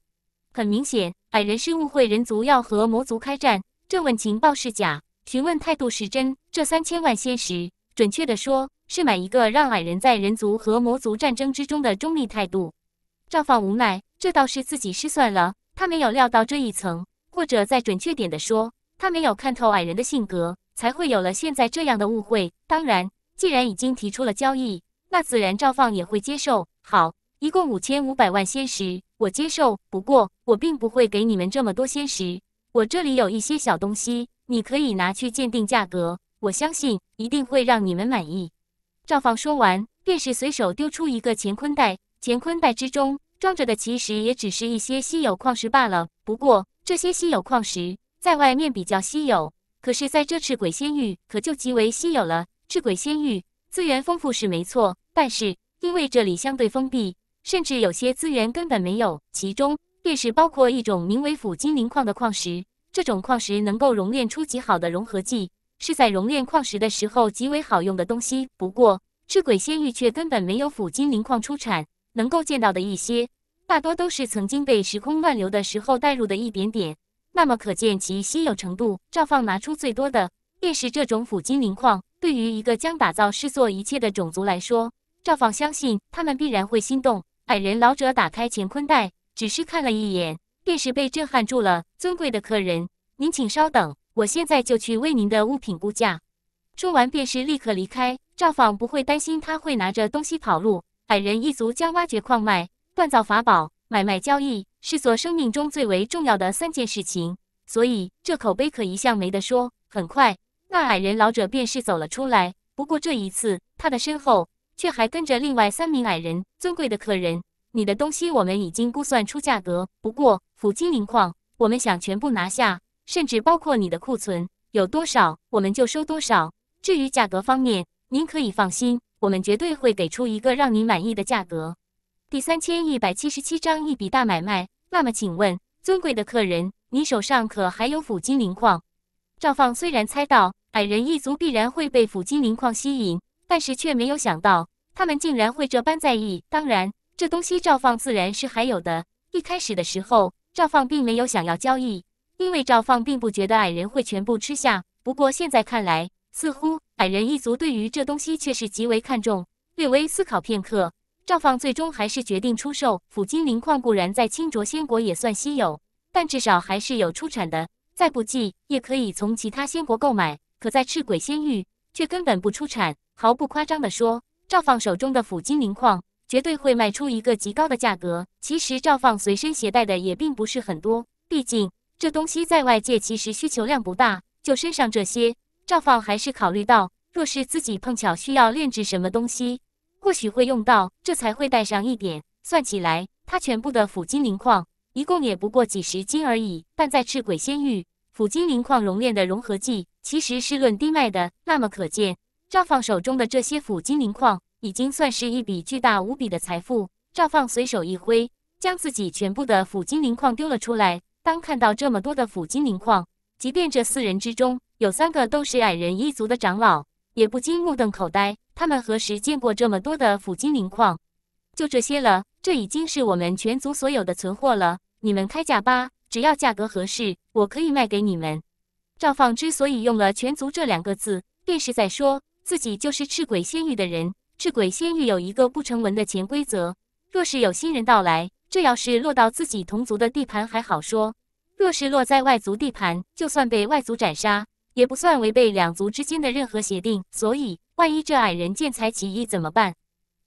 很明显，矮人是误会人族要和魔族开战。这问情报是假，询问态度是真。这三千万仙石，准确的说，是买一个让矮人在人族和魔族战争之中的中立态度。赵放无奈，这倒是自己失算了，他没有料到这一层，或者再准确点的说，他没有看透矮人的性格，才会有了现在这样的误会。当然。既然已经提出了交易，那自然赵放也会接受。好，一共五千五百万仙石，我接受。不过我并不会给你们这么多仙石，我这里有一些小东西，你可以拿去鉴定价格，我相信一定会让你们满意。赵放说完，便是随手丢出一个乾坤袋，乾坤袋之中装着的其实也只是一些稀有矿石罢了。不过这些稀有矿石在外面比较稀有，可是在这赤鬼仙域可就极为稀有了。赤鬼仙域资源丰富是没错，但是因为这里相对封闭，甚至有些资源根本没有。其中便是包括一种名为腐金灵矿的矿石，这种矿石能够熔炼出极好的融合剂，是在熔炼矿石的时候极为好用的东西。不过赤鬼仙域却根本没有腐金灵矿出产，能够见到的一些大多都是曾经被时空乱流的时候带入的一点点，那么可见其稀有程度。赵放拿出最多的便是这种腐金灵矿。对于一个将打造视作一切的种族来说，赵放相信他们必然会心动。矮人老者打开乾坤袋，只是看了一眼，便是被震撼住了。尊贵的客人，您请稍等，我现在就去为您的物品估价。说完，便是立刻离开。赵放不会担心他会拿着东西跑路。矮人一族将挖掘矿脉、锻造法宝、买卖交易，是所生命中最为重要的三件事情，所以这口碑可一向没得说。很快。那矮人老者便是走了出来，不过这一次他的身后却还跟着另外三名矮人。尊贵的客人，你的东西我们已经估算出价格，不过抚金灵矿，我们想全部拿下，甚至包括你的库存，有多少我们就收多少。至于价格方面，您可以放心，我们绝对会给出一个让您满意的价格。第三千一百七十七章一笔大买卖。那么请问，尊贵的客人，你手上可还有抚金灵矿？赵放虽然猜到矮人一族必然会被腐金灵矿吸引，但是却没有想到他们竟然会这般在意。当然，这东西赵放自然是还有的。一开始的时候，赵放并没有想要交易，因为赵放并不觉得矮人会全部吃下。不过现在看来，似乎矮人一族对于这东西却是极为看重。略微思考片刻，赵放最终还是决定出售腐金灵矿。固然在青卓仙国也算稀有，但至少还是有出产的。再不济，也可以从其他仙国购买，可在赤鬼仙域却根本不出产。毫不夸张地说，赵放手中的辅金灵矿绝对会卖出一个极高的价格。其实赵放随身携带的也并不是很多，毕竟这东西在外界其实需求量不大。就身上这些，赵放还是考虑到，若是自己碰巧需要炼制什么东西，或许会用到，这才会带上一点。算起来，他全部的辅金灵矿。一共也不过几十斤而已，但在赤鬼仙域，腐金灵矿熔炼的融合剂其实是论斤卖的。那么可见，赵放手中的这些腐金灵矿已经算是一笔巨大无比的财富。赵放随手一挥，将自己全部的腐金灵矿丢了出来。当看到这么多的腐金灵矿，即便这四人之中有三个都是矮人一族的长老，也不禁目瞪口呆。他们何时见过这么多的腐金灵矿？就这些了，这已经是我们全族所有的存货了。你们开价吧，只要价格合适，我可以卖给你们。赵放之所以用了“全族”这两个字，便是在说自己就是赤鬼仙域的人。赤鬼仙域有一个不成文的潜规则：若是有新人到来，这要是落到自己同族的地盘还好说；若是落在外族地盘，就算被外族斩杀，也不算违背两族之间的任何协定。所以，万一这矮人见财起意怎么办？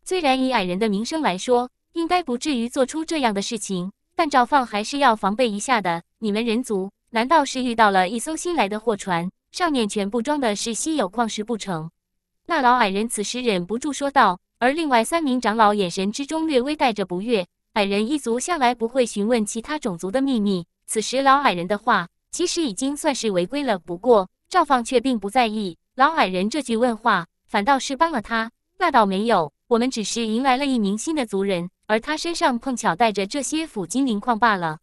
虽然以矮人的名声来说，应该不至于做出这样的事情。但赵放还是要防备一下的。你们人族难道是遇到了一艘新来的货船，上面全部装的是稀有矿石不成？那老矮人此时忍不住说道。而另外三名长老眼神之中略微带着不悦。矮人一族向来不会询问其他种族的秘密，此时老矮人的话其实已经算是违规了。不过赵放却并不在意老矮人这句问话，反倒是帮了他。那倒没有，我们只是迎来了一名新的族人。而他身上碰巧带着这些腐金灵矿罢了。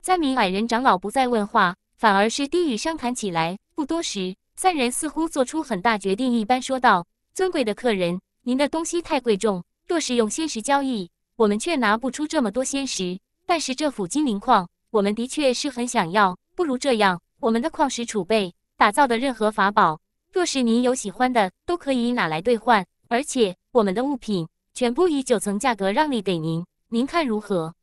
三名矮人长老不再问话，反而是低语商谈起来。不多时，三人似乎做出很大决定一般说道：“尊贵的客人，您的东西太贵重，若是用仙石交易，我们却拿不出这么多仙石。但是这腐金灵矿，我们的确是很想要。不如这样，我们的矿石储备打造的任何法宝，若是您有喜欢的，都可以拿来兑换。而且我们的物品……”全部以九层价格让利给您，您看如何？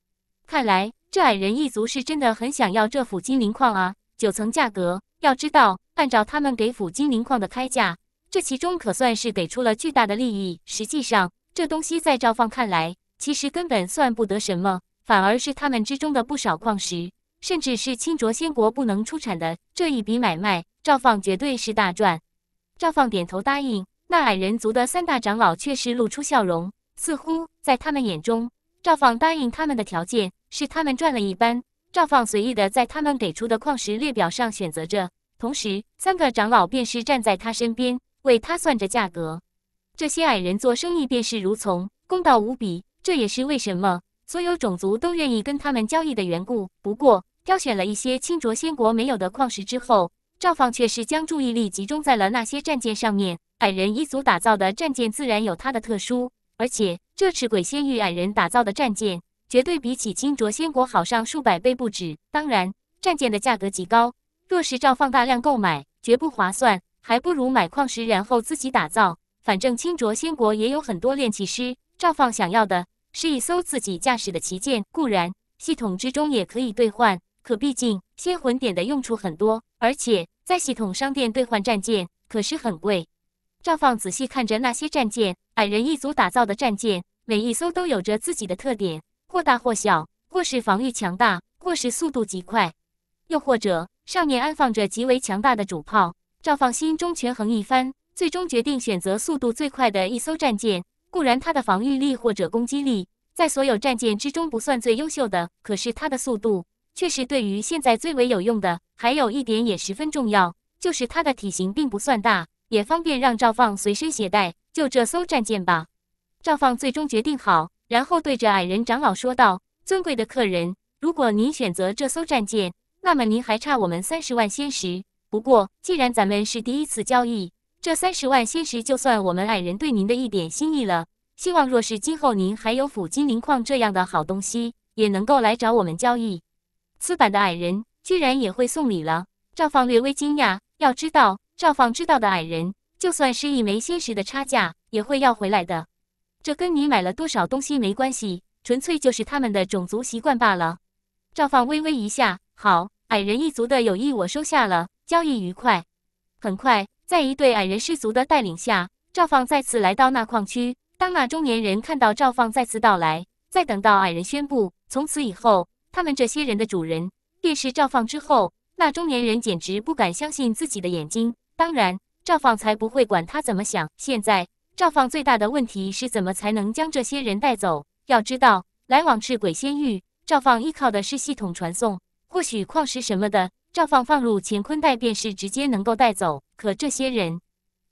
看来这矮人一族是真的很想要这府金灵矿啊！九层价格，要知道，按照他们给府金灵矿的开价，这其中可算是给出了巨大的利益。实际上，这东西在赵放看来，其实根本算不得什么，反而是他们之中的不少矿石，甚至是清浊仙国不能出产的。这一笔买卖，赵放绝对是大赚。赵放点头答应，那矮人族的三大长老却是露出笑容。似乎在他们眼中，赵放答应他们的条件是他们赚了一般。赵放随意的在他们给出的矿石列表上选择着，同时三个长老便是站在他身边为他算着价格。这些矮人做生意便是如从，公道无比，这也是为什么所有种族都愿意跟他们交易的缘故。不过挑选了一些清浊仙国没有的矿石之后，赵放却是将注意力集中在了那些战舰上面。矮人一族打造的战舰自然有它的特殊。而且这赤鬼仙域矮人打造的战舰，绝对比起金卓仙国好上数百倍不止。当然，战舰的价格极高，若是照放大量购买，绝不划算，还不如买矿石然后自己打造。反正青卓仙国也有很多炼器师，赵放想要的是一艘自己驾驶的旗舰。固然，系统之中也可以兑换，可毕竟仙魂点的用处很多，而且在系统商店兑换战舰可是很贵。赵放仔细看着那些战舰，矮人一族打造的战舰，每一艘都有着自己的特点，或大或小，或是防御强大，或是速度极快，又或者上面安放着极为强大的主炮。赵放心中权衡一番，最终决定选择速度最快的一艘战舰。固然，它的防御力或者攻击力在所有战舰之中不算最优秀的，可是它的速度却是对于现在最为有用的。还有一点也十分重要，就是它的体型并不算大。也方便让赵放随身携带，就这艘战舰吧。赵放最终决定好，然后对着矮人长老说道：“尊贵的客人，如果您选择这艘战舰，那么您还差我们三十万仙石。不过，既然咱们是第一次交易，这三十万仙石就算我们矮人对您的一点心意了。希望若是今后您还有腐金灵矿这样的好东西，也能够来找我们交易。”此版的矮人居然也会送礼了，赵放略微惊讶。要知道。赵放知道的矮人，就算是一枚仙石的差价，也会要回来的。这跟你买了多少东西没关系，纯粹就是他们的种族习惯罢了。赵放微微一笑：“好，矮人一族的友谊我收下了，交易愉快。”很快，在一对矮人氏族的带领下，赵放再次来到那矿区。当那中年人看到赵放再次到来，再等到矮人宣布从此以后他们这些人的主人便是赵放之后，那中年人简直不敢相信自己的眼睛。当然，赵放才不会管他怎么想。现在，赵放最大的问题是怎么才能将这些人带走。要知道，来往赤鬼仙域，赵放依靠的是系统传送。或许矿石什么的，赵放放入乾坤袋便是直接能够带走。可这些人，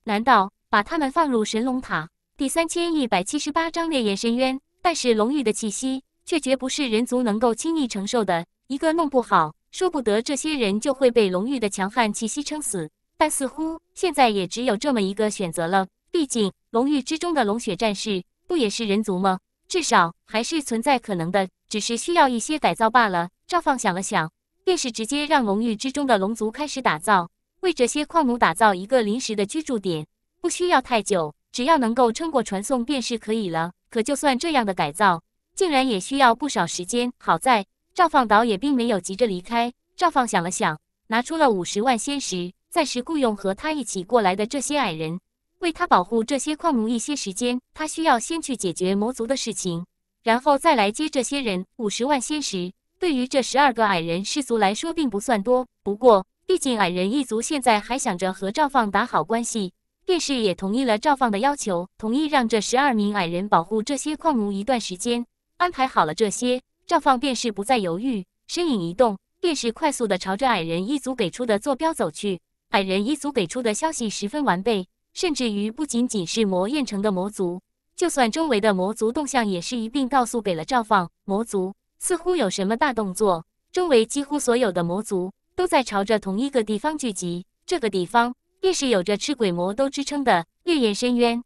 难道把他们放入神龙塔？第三千一百七十八章烈焰深渊。但是龙域的气息，却绝不是人族能够轻易承受的。一个弄不好，说不得这些人就会被龙域的强悍气息撑死。但似乎现在也只有这么一个选择了，毕竟龙域之中的龙血战士不也是人族吗？至少还是存在可能的，只是需要一些改造罢了。赵放想了想，便是直接让龙域之中的龙族开始打造，为这些矿奴打造一个临时的居住点，不需要太久，只要能够撑过传送便是可以了。可就算这样的改造，竟然也需要不少时间。好在赵放倒也并没有急着离开，赵放想了想，拿出了五十万仙石。暂时雇佣和他一起过来的这些矮人，为他保护这些矿奴一些时间。他需要先去解决魔族的事情，然后再来接这些人。五十万仙石对于这十二个矮人世俗来说并不算多，不过毕竟矮人一族现在还想着和赵放打好关系，便是也同意了赵放的要求，同意让这十二名矮人保护这些矿奴一段时间。安排好了这些，赵放便是不再犹豫，身影一动，便是快速的朝着矮人一族给出的坐标走去。矮人一族给出的消息十分完备，甚至于不仅仅是魔焰城的魔族，就算周围的魔族动向也是一并告诉给了赵放。魔族似乎有什么大动作，周围几乎所有的魔族都在朝着同一个地方聚集。这个地方，便是有着赤鬼魔都之称的烈焰深渊。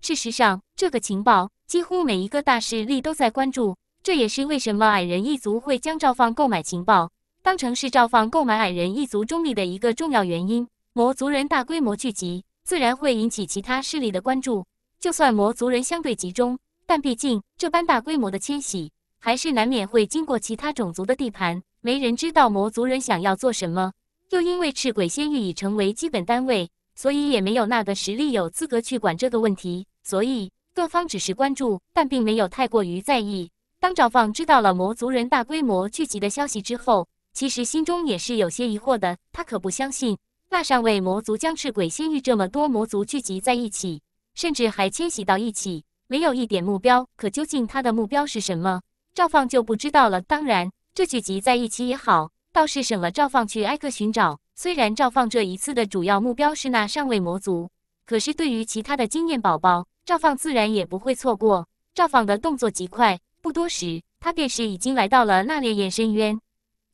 事实上，这个情报几乎每一个大势力都在关注，这也是为什么矮人一族会将赵放购买情报。当成是赵放购买矮人一族中立的一个重要原因。魔族人大规模聚集，自然会引起其他势力的关注。就算魔族人相对集中，但毕竟这般大规模的迁徙，还是难免会经过其他种族的地盘。没人知道魔族人想要做什么，又因为赤鬼仙域已成为基本单位，所以也没有那个实力有资格去管这个问题。所以各方只是关注，但并没有太过于在意。当赵放知道了魔族人大规模聚集的消息之后，其实心中也是有些疑惑的，他可不相信那上位魔族将赤鬼仙域这么多魔族聚集在一起，甚至还迁徙到一起，没有一点目标。可究竟他的目标是什么？赵放就不知道了。当然，这聚集在一起也好，倒是省了赵放去挨个寻找。虽然赵放这一次的主要目标是那上位魔族，可是对于其他的经验宝宝，赵放自然也不会错过。赵放的动作极快，不多时，他便是已经来到了那烈焰深渊。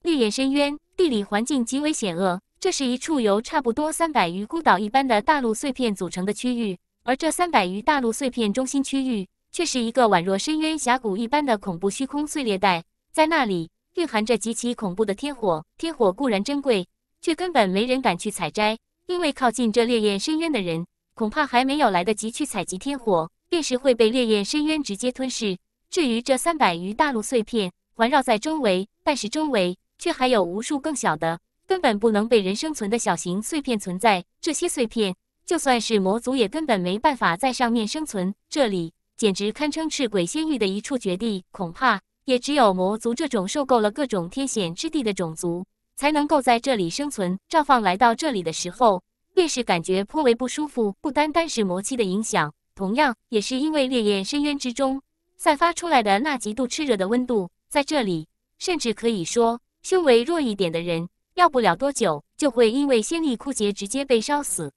烈焰深渊地理环境极为险恶，这是一处由差不多三百余孤岛一般的大陆碎片组成的区域，而这三百余大陆碎片中心区域却是一个宛若深渊峡谷一般的恐怖虚空碎裂带，在那里蕴含着极其恐怖的天火。天火固然珍贵，却根本没人敢去采摘，因为靠近这烈焰深渊的人，恐怕还没有来得及去采集天火，便是会被烈焰深渊直接吞噬。至于这三百余大陆碎片环绕在周围，但是周围。却还有无数更小的、根本不能被人生存的小型碎片存在。这些碎片，就算是魔族也根本没办法在上面生存。这里简直堪称赤鬼仙域的一处绝地，恐怕也只有魔族这种受够了各种天险之地的种族，才能够在这里生存。赵放来到这里的时候，便是感觉颇为不舒服。不单单是魔气的影响，同样也是因为烈焰深渊之中散发出来的那极度炽热的温度，在这里，甚至可以说。修为弱一点的人，要不了多久就会因为仙力枯竭直接被烧死。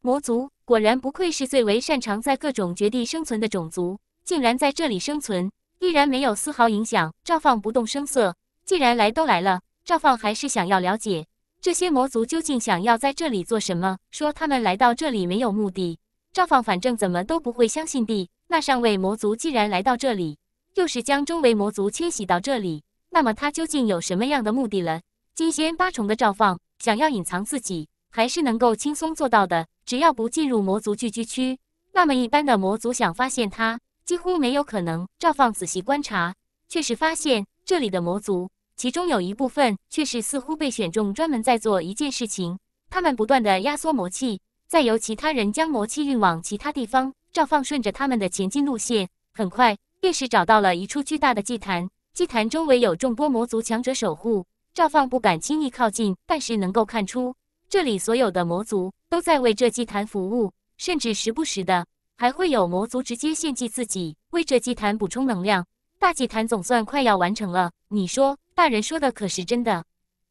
魔族果然不愧是最为擅长在各种绝地生存的种族，竟然在这里生存，依然没有丝毫影响。赵放不动声色，既然来都来了，赵放还是想要了解这些魔族究竟想要在这里做什么。说他们来到这里没有目的，赵放反正怎么都不会相信的。那上位魔族既然来到这里，就是将周围魔族迁徙到这里。那么他究竟有什么样的目的了？金仙八重的赵放想要隐藏自己，还是能够轻松做到的。只要不进入魔族聚居区，那么一般的魔族想发现他几乎没有可能。赵放仔细观察，却是发现这里的魔族，其中有一部分却是似乎被选中，专门在做一件事情。他们不断的压缩魔气，再由其他人将魔气运往其他地方。赵放顺着他们的前进路线，很快便是找到了一处巨大的祭坛。祭坛周围有众多魔族强者守护，赵放不敢轻易靠近。但是能够看出，这里所有的魔族都在为这祭坛服务，甚至时不时的还会有魔族直接献祭自己，为这祭坛补充能量。大祭坛总算快要完成了，你说，大人说的可是真的？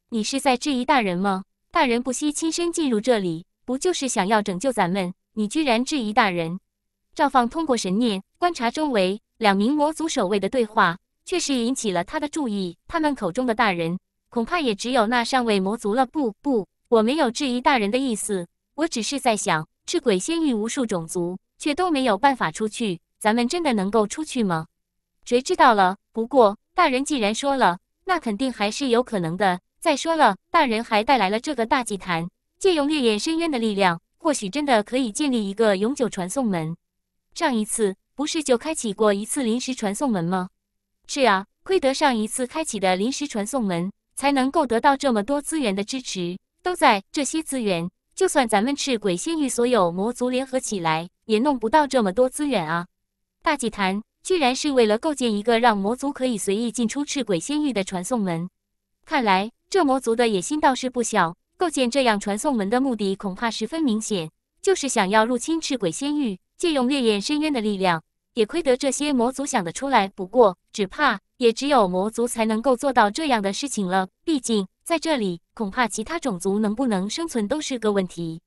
你是在质疑大人吗？大人不惜亲身进入这里，不就是想要拯救咱们？你居然质疑大人！赵放通过神念观察周围两名魔族守卫的对话。确实引起了他的注意。他们口中的大人，恐怕也只有那上位魔族了。不，不，我没有质疑大人的意思，我只是在想，赤鬼仙域无数种族，却都没有办法出去，咱们真的能够出去吗？谁知道了？不过大人既然说了，那肯定还是有可能的。再说了，大人还带来了这个大祭坛，借用烈焰深渊的力量，或许真的可以建立一个永久传送门。上一次不是就开启过一次临时传送门吗？是啊，亏得上一次开启的临时传送门，才能够得到这么多资源的支持。都在这些资源，就算咱们赤鬼仙域所有魔族联合起来，也弄不到这么多资源啊！大祭坛居然是为了构建一个让魔族可以随意进出赤鬼仙域的传送门。看来这魔族的野心倒是不小，构建这样传送门的目的恐怕十分明显，就是想要入侵赤鬼仙域，借用烈焰深渊的力量。也亏得这些魔族想得出来，不过只怕也只有魔族才能够做到这样的事情了。毕竟在这里，恐怕其他种族能不能生存都是个问题。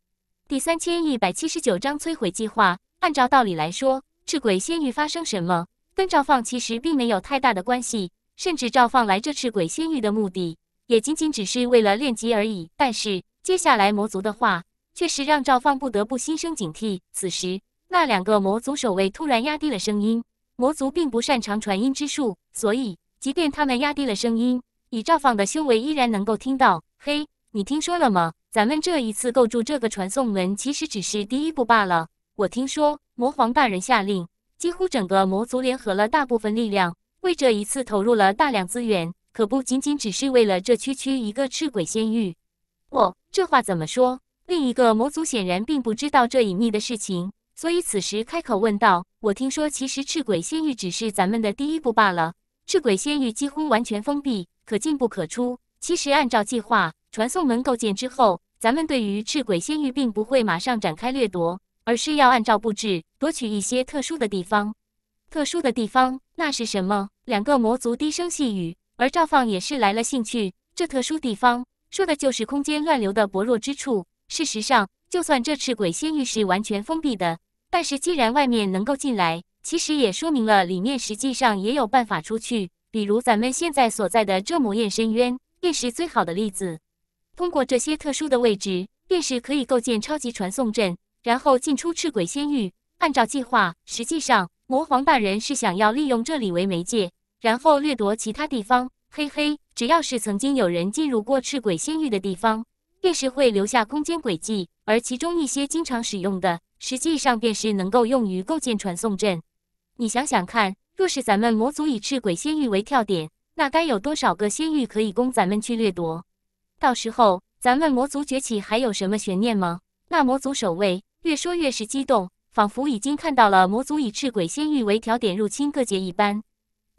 第三千一百七十九章摧毁计划。按照道理来说，赤鬼仙域发生什么，跟赵放其实并没有太大的关系，甚至赵放来这赤鬼仙域的目的，也仅仅只是为了练级而已。但是接下来魔族的话，确实让赵放不得不心生警惕。此时。那两个魔族守卫突然压低了声音。魔族并不擅长传音之术，所以即便他们压低了声音，以赵放的修为依然能够听到。嘿，你听说了吗？咱们这一次构筑这个传送门，其实只是第一步罢了。我听说魔皇大人下令，几乎整个魔族联合了大部分力量，为这一次投入了大量资源，可不仅仅只是为了这区区一个赤鬼仙域。哦，这话怎么说？另一个魔族显然并不知道这隐秘的事情。所以此时开口问道：“我听说，其实赤鬼仙域只是咱们的第一步罢了。赤鬼仙域几乎完全封闭，可进不可出。其实按照计划，传送门构建之后，咱们对于赤鬼仙域并不会马上展开掠夺，而是要按照布置夺取一些特殊的地方。特殊的地方，那是什么？”两个魔族低声细语，而赵放也是来了兴趣。这特殊地方，说的就是空间乱流的薄弱之处。事实上，就算这赤鬼仙域是完全封闭的，但是，既然外面能够进来，其实也说明了里面实际上也有办法出去。比如咱们现在所在的这魔焰深渊，便是最好的例子。通过这些特殊的位置，便是可以构建超级传送阵，然后进出赤鬼仙域。按照计划，实际上魔皇大人是想要利用这里为媒介，然后掠夺其他地方。嘿嘿，只要是曾经有人进入过赤鬼仙域的地方，便是会留下空间轨迹，而其中一些经常使用的。实际上便是能够用于构建传送阵。你想想看，若是咱们魔族以赤鬼仙域为跳点，那该有多少个仙域可以供咱们去掠夺？到时候，咱们魔族崛起还有什么悬念吗？那魔族守卫越说越是激动，仿佛已经看到了魔族以赤鬼仙域为跳点入侵各界一般。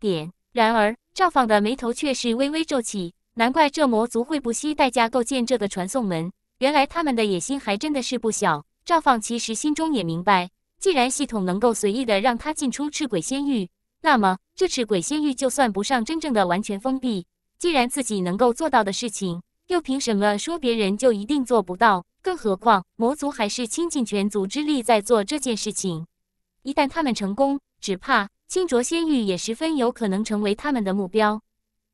点。然而，赵放的眉头却是微微皱起。难怪这魔族会不惜代价构建这个传送门，原来他们的野心还真的是不小。赵放其实心中也明白，既然系统能够随意的让他进出赤鬼仙域，那么这赤鬼仙域就算不上真正的完全封闭。既然自己能够做到的事情，又凭什么说别人就一定做不到？更何况魔族还是倾尽全族之力在做这件事情，一旦他们成功，只怕清浊仙域也十分有可能成为他们的目标。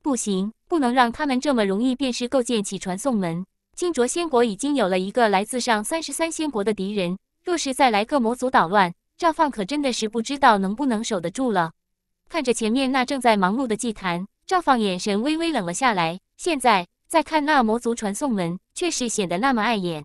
不行，不能让他们这么容易便是构建起传送门。金卓仙国已经有了一个来自上三十三仙国的敌人，若是再来个魔族捣乱，赵放可真的是不知道能不能守得住了。看着前面那正在忙碌的祭坛，赵放眼神微微冷了下来。现在再看那魔族传送门，却是显得那么碍眼。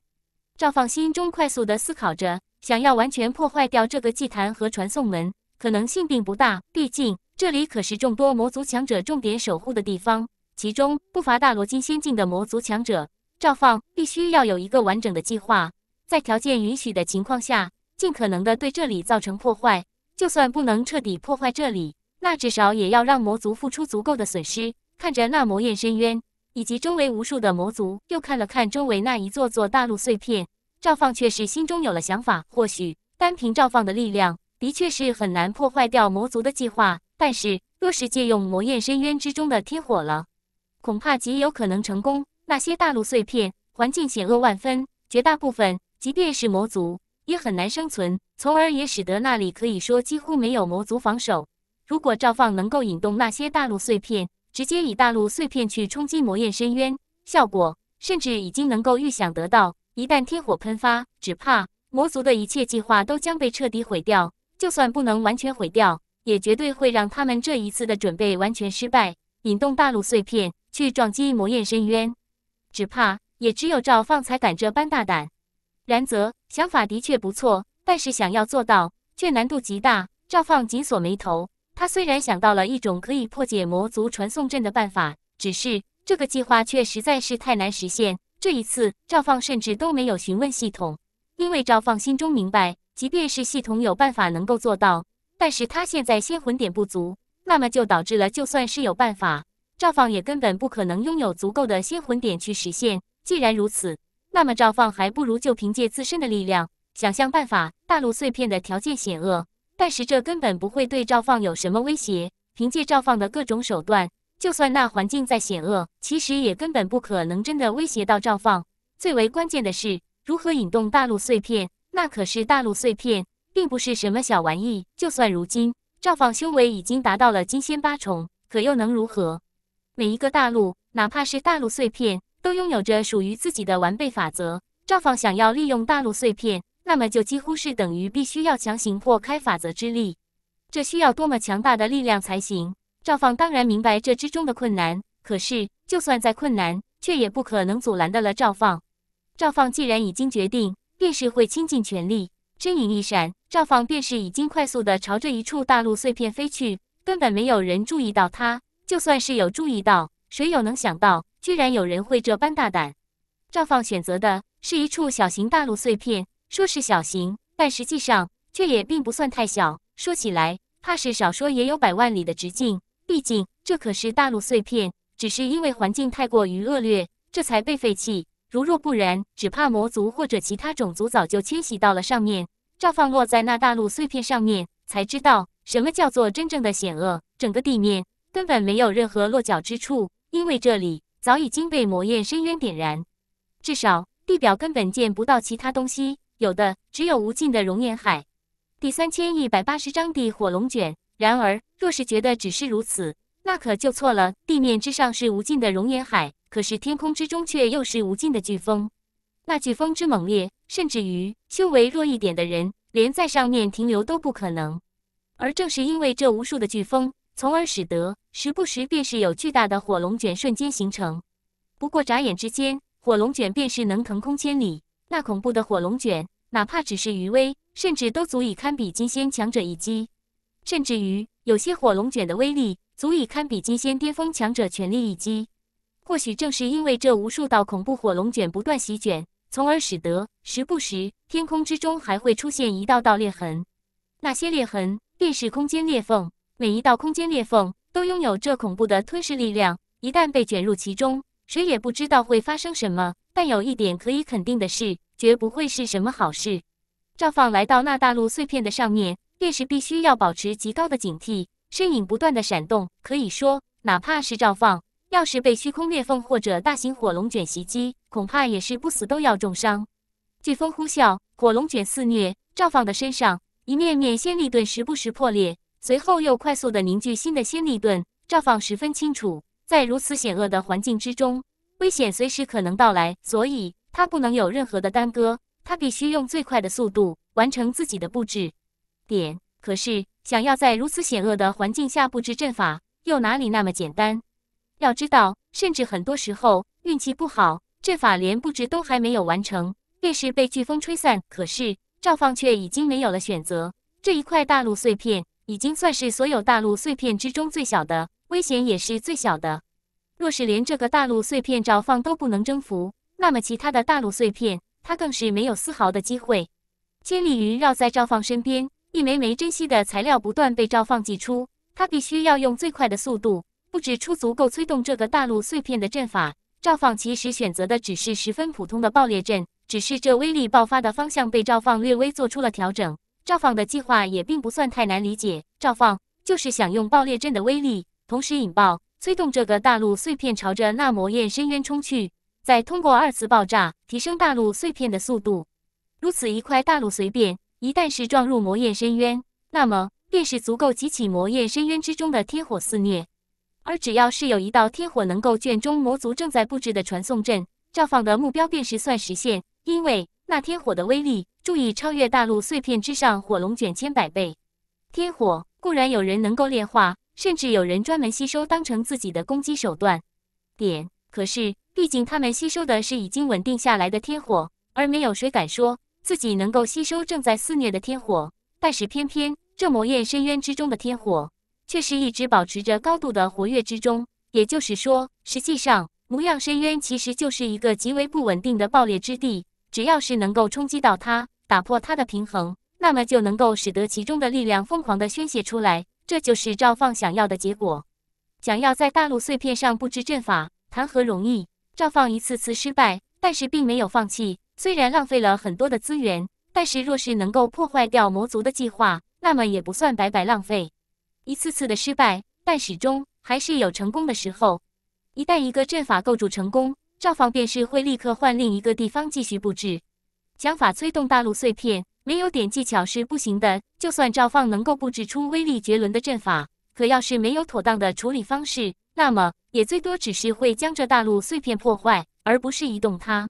赵放心中快速地思考着，想要完全破坏掉这个祭坛和传送门，可能性并不大。毕竟这里可是众多魔族强者重点守护的地方，其中不乏大罗金仙境的魔族强者。赵放必须要有一个完整的计划，在条件允许的情况下，尽可能的对这里造成破坏。就算不能彻底破坏这里，那至少也要让魔族付出足够的损失。看着那魔焰深渊以及周围无数的魔族，又看了看周围那一座座大陆碎片，赵放却是心中有了想法。或许单凭赵放的力量，的确是很难破坏掉魔族的计划，但是若是借用魔焰深渊之中的天火了，恐怕极有可能成功。那些大陆碎片环境险恶万分，绝大部分即便是魔族也很难生存，从而也使得那里可以说几乎没有魔族防守。如果赵放能够引动那些大陆碎片，直接以大陆碎片去冲击魔焰深渊，效果甚至已经能够预想得到。一旦天火喷发，只怕魔族的一切计划都将被彻底毁掉。就算不能完全毁掉，也绝对会让他们这一次的准备完全失败。引动大陆碎片去撞击魔焰深渊。只怕也只有赵放才敢这般大胆。然则想法的确不错，但是想要做到却难度极大。赵放紧锁眉头，他虽然想到了一种可以破解魔族传送阵的办法，只是这个计划却实在是太难实现。这一次，赵放甚至都没有询问系统，因为赵放心中明白，即便是系统有办法能够做到，但是他现在仙魂点不足，那么就导致了就算是有办法。赵放也根本不可能拥有足够的仙魂点去实现。既然如此，那么赵放还不如就凭借自身的力量，想想办法。大陆碎片的条件险恶，但是这根本不会对赵放有什么威胁。凭借赵放的各种手段，就算那环境再险恶，其实也根本不可能真的威胁到赵放。最为关键的是，如何引动大陆碎片？那可是大陆碎片，并不是什么小玩意。就算如今赵放修为已经达到了金仙八重，可又能如何？每一个大陆，哪怕是大陆碎片，都拥有着属于自己的完备法则。赵放想要利用大陆碎片，那么就几乎是等于必须要强行破开法则之力。这需要多么强大的力量才行？赵放当然明白这之中的困难，可是就算再困难，却也不可能阻拦得了赵放。赵放既然已经决定，便是会倾尽全力。身影一闪，赵放便是已经快速的朝着一处大陆碎片飞去，根本没有人注意到他。就算是有注意到，谁有能想到，居然有人会这般大胆？赵放选择的是一处小型大陆碎片，说是小型，但实际上却也并不算太小。说起来，怕是少说也有百万里的直径。毕竟这可是大陆碎片，只是因为环境太过于恶劣，这才被废弃。如若不然，只怕魔族或者其他种族早就迁徙到了上面。赵放落在那大陆碎片上面，才知道什么叫做真正的险恶。整个地面。根本没有任何落脚之处，因为这里早已经被魔焰深渊点燃。至少地表根本见不到其他东西，有的只有无尽的熔岩海。第三千一百八十章地火龙卷。然而，若是觉得只是如此，那可就错了。地面之上是无尽的熔岩海，可是天空之中却又是无尽的飓风。那飓风之猛烈，甚至于修为弱一点的人，连在上面停留都不可能。而正是因为这无数的飓风，从而使得。时不时便是有巨大的火龙卷瞬间形成，不过眨眼之间，火龙卷便是能腾空千里。那恐怖的火龙卷，哪怕只是余威，甚至都足以堪比金仙强者一击。甚至于，有些火龙卷的威力，足以堪比金仙巅峰强者全力一击。或许正是因为这无数道恐怖火龙卷不断席卷，从而使得时不时天空之中还会出现一道道裂痕。那些裂痕，便是空间裂缝。每一道空间裂缝。都拥有这恐怖的吞噬力量，一旦被卷入其中，谁也不知道会发生什么。但有一点可以肯定的是，绝不会是什么好事。赵放来到那大陆碎片的上面，便是必须要保持极高的警惕，身影不断的闪动。可以说，哪怕是赵放，要是被虚空裂缝或者大型火龙卷袭击，恐怕也是不死都要重伤。飓风呼啸，火龙卷肆虐，赵放的身上一面面仙力盾时不时破裂。随后又快速的凝聚新的仙力盾。赵放十分清楚，在如此险恶的环境之中，危险随时可能到来，所以他不能有任何的耽搁，他必须用最快的速度完成自己的布置。点。可是，想要在如此险恶的环境下布置阵法，又哪里那么简单？要知道，甚至很多时候运气不好，阵法连布置都还没有完成，便是被飓风吹散。可是，赵放却已经没有了选择，这一块大陆碎片。已经算是所有大陆碎片之中最小的，危险也是最小的。若是连这个大陆碎片赵放都不能征服，那么其他的大陆碎片，他更是没有丝毫的机会。千里云绕在赵放身边，一枚枚珍惜的材料不断被赵放寄出，他必须要用最快的速度布置出足够催动这个大陆碎片的阵法。赵放其实选择的只是十分普通的爆裂阵，只是这威力爆发的方向被赵放略微做出了调整。赵放的计划也并不算太难理解，赵放就是想用爆裂阵的威力，同时引爆，催动这个大陆碎片朝着那魔焰深渊冲去，再通过二次爆炸提升大陆碎片的速度。如此一块大陆随便一旦是撞入魔焰深渊，那么便是足够激起魔焰深渊之中的天火肆虐。而只要是有一道天火能够卷中魔族正在布置的传送阵，赵放的目标便是算实现，因为那天火的威力。注意，超越大陆碎片之上，火龙卷千百倍。天火固然有人能够炼化，甚至有人专门吸收，当成自己的攻击手段。点，可是毕竟他们吸收的是已经稳定下来的天火，而没有谁敢说自己能够吸收正在肆虐的天火。但是偏偏这魔焰深渊之中的天火，却是一直保持着高度的活跃之中。也就是说，实际上模样深渊其实就是一个极为不稳定的爆裂之地。只要是能够冲击到它，打破它的平衡，那么就能够使得其中的力量疯狂的宣泄出来。这就是赵放想要的结果。想要在大陆碎片上布置阵法，谈何容易？赵放一次次失败，但是并没有放弃。虽然浪费了很多的资源，但是若是能够破坏掉魔族的计划，那么也不算白白浪费。一次次的失败，但始终还是有成功的时候。一旦一个阵法构筑成功，赵放便是会立刻换另一个地方继续布置，想法催动大陆碎片，没有点技巧是不行的。就算赵放能够布置出威力绝伦的阵法，可要是没有妥当的处理方式，那么也最多只是会将这大陆碎片破坏，而不是移动它。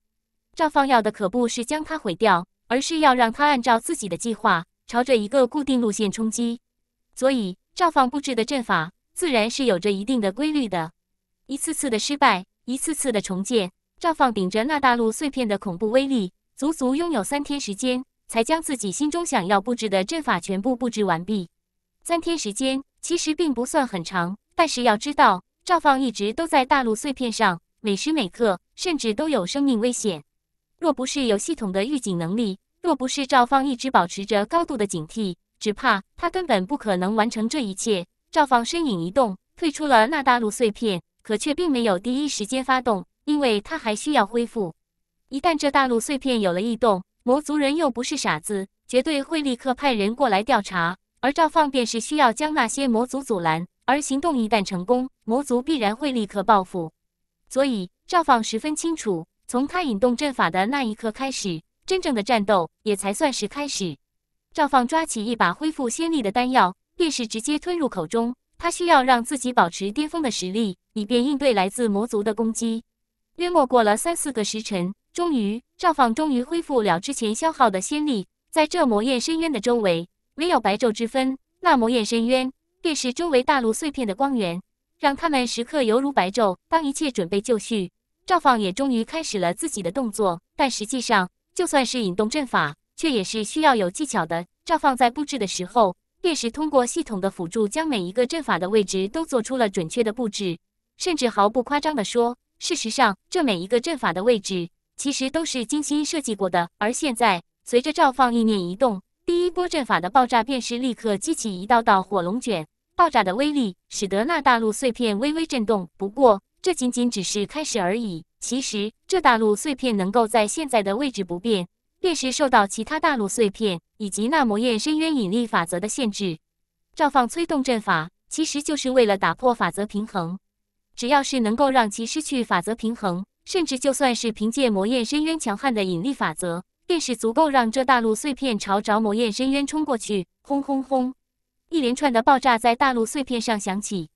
赵放要的可不是将它毁掉，而是要让它按照自己的计划，朝着一个固定路线冲击。所以，赵放布置的阵法自然是有着一定的规律的。一次次的失败。一次次的重建，赵放顶着那大陆碎片的恐怖威力，足足拥有三天时间，才将自己心中想要布置的阵法全部布置完毕。三天时间其实并不算很长，但是要知道，赵放一直都在大陆碎片上，每时每刻甚至都有生命危险。若不是有系统的预警能力，若不是赵放一直保持着高度的警惕，只怕他根本不可能完成这一切。赵放身影一动，退出了那大陆碎片。可却并没有第一时间发动，因为他还需要恢复。一旦这大陆碎片有了异动，魔族人又不是傻子，绝对会立刻派人过来调查。而赵放便是需要将那些魔族阻拦。而行动一旦成功，魔族必然会立刻报复。所以赵放十分清楚，从他引动阵法的那一刻开始，真正的战斗也才算是开始。赵放抓起一把恢复仙力的丹药，便是直接吞入口中。他需要让自己保持巅峰的实力，以便应对来自魔族的攻击。约莫过了三四个时辰，终于，赵放终于恢复了之前消耗的仙力。在这魔焰深渊的周围，没有白昼之分。那魔焰深渊便是周围大陆碎片的光源，让他们时刻犹如白昼。当一切准备就绪，赵放也终于开始了自己的动作。但实际上，就算是引动阵法，却也是需要有技巧的。赵放在布置的时候。便是通过系统的辅助，将每一个阵法的位置都做出了准确的布置，甚至毫不夸张地说，事实上，这每一个阵法的位置其实都是精心设计过的。而现在，随着赵放意念移动，第一波阵法的爆炸便是立刻激起一道道火龙卷，爆炸的威力使得那大陆碎片微微震动。不过，这仅仅只是开始而已。其实，这大陆碎片能够在现在的位置不变。便是受到其他大陆碎片以及那魔焰深渊引力法则的限制，赵放催动阵法，其实就是为了打破法则平衡。只要是能够让其失去法则平衡，甚至就算是凭借魔焰深渊强悍的引力法则，便是足够让这大陆碎片朝着魔焰深渊冲过去。轰轰轰！一连串的爆炸在大陆碎片上响起。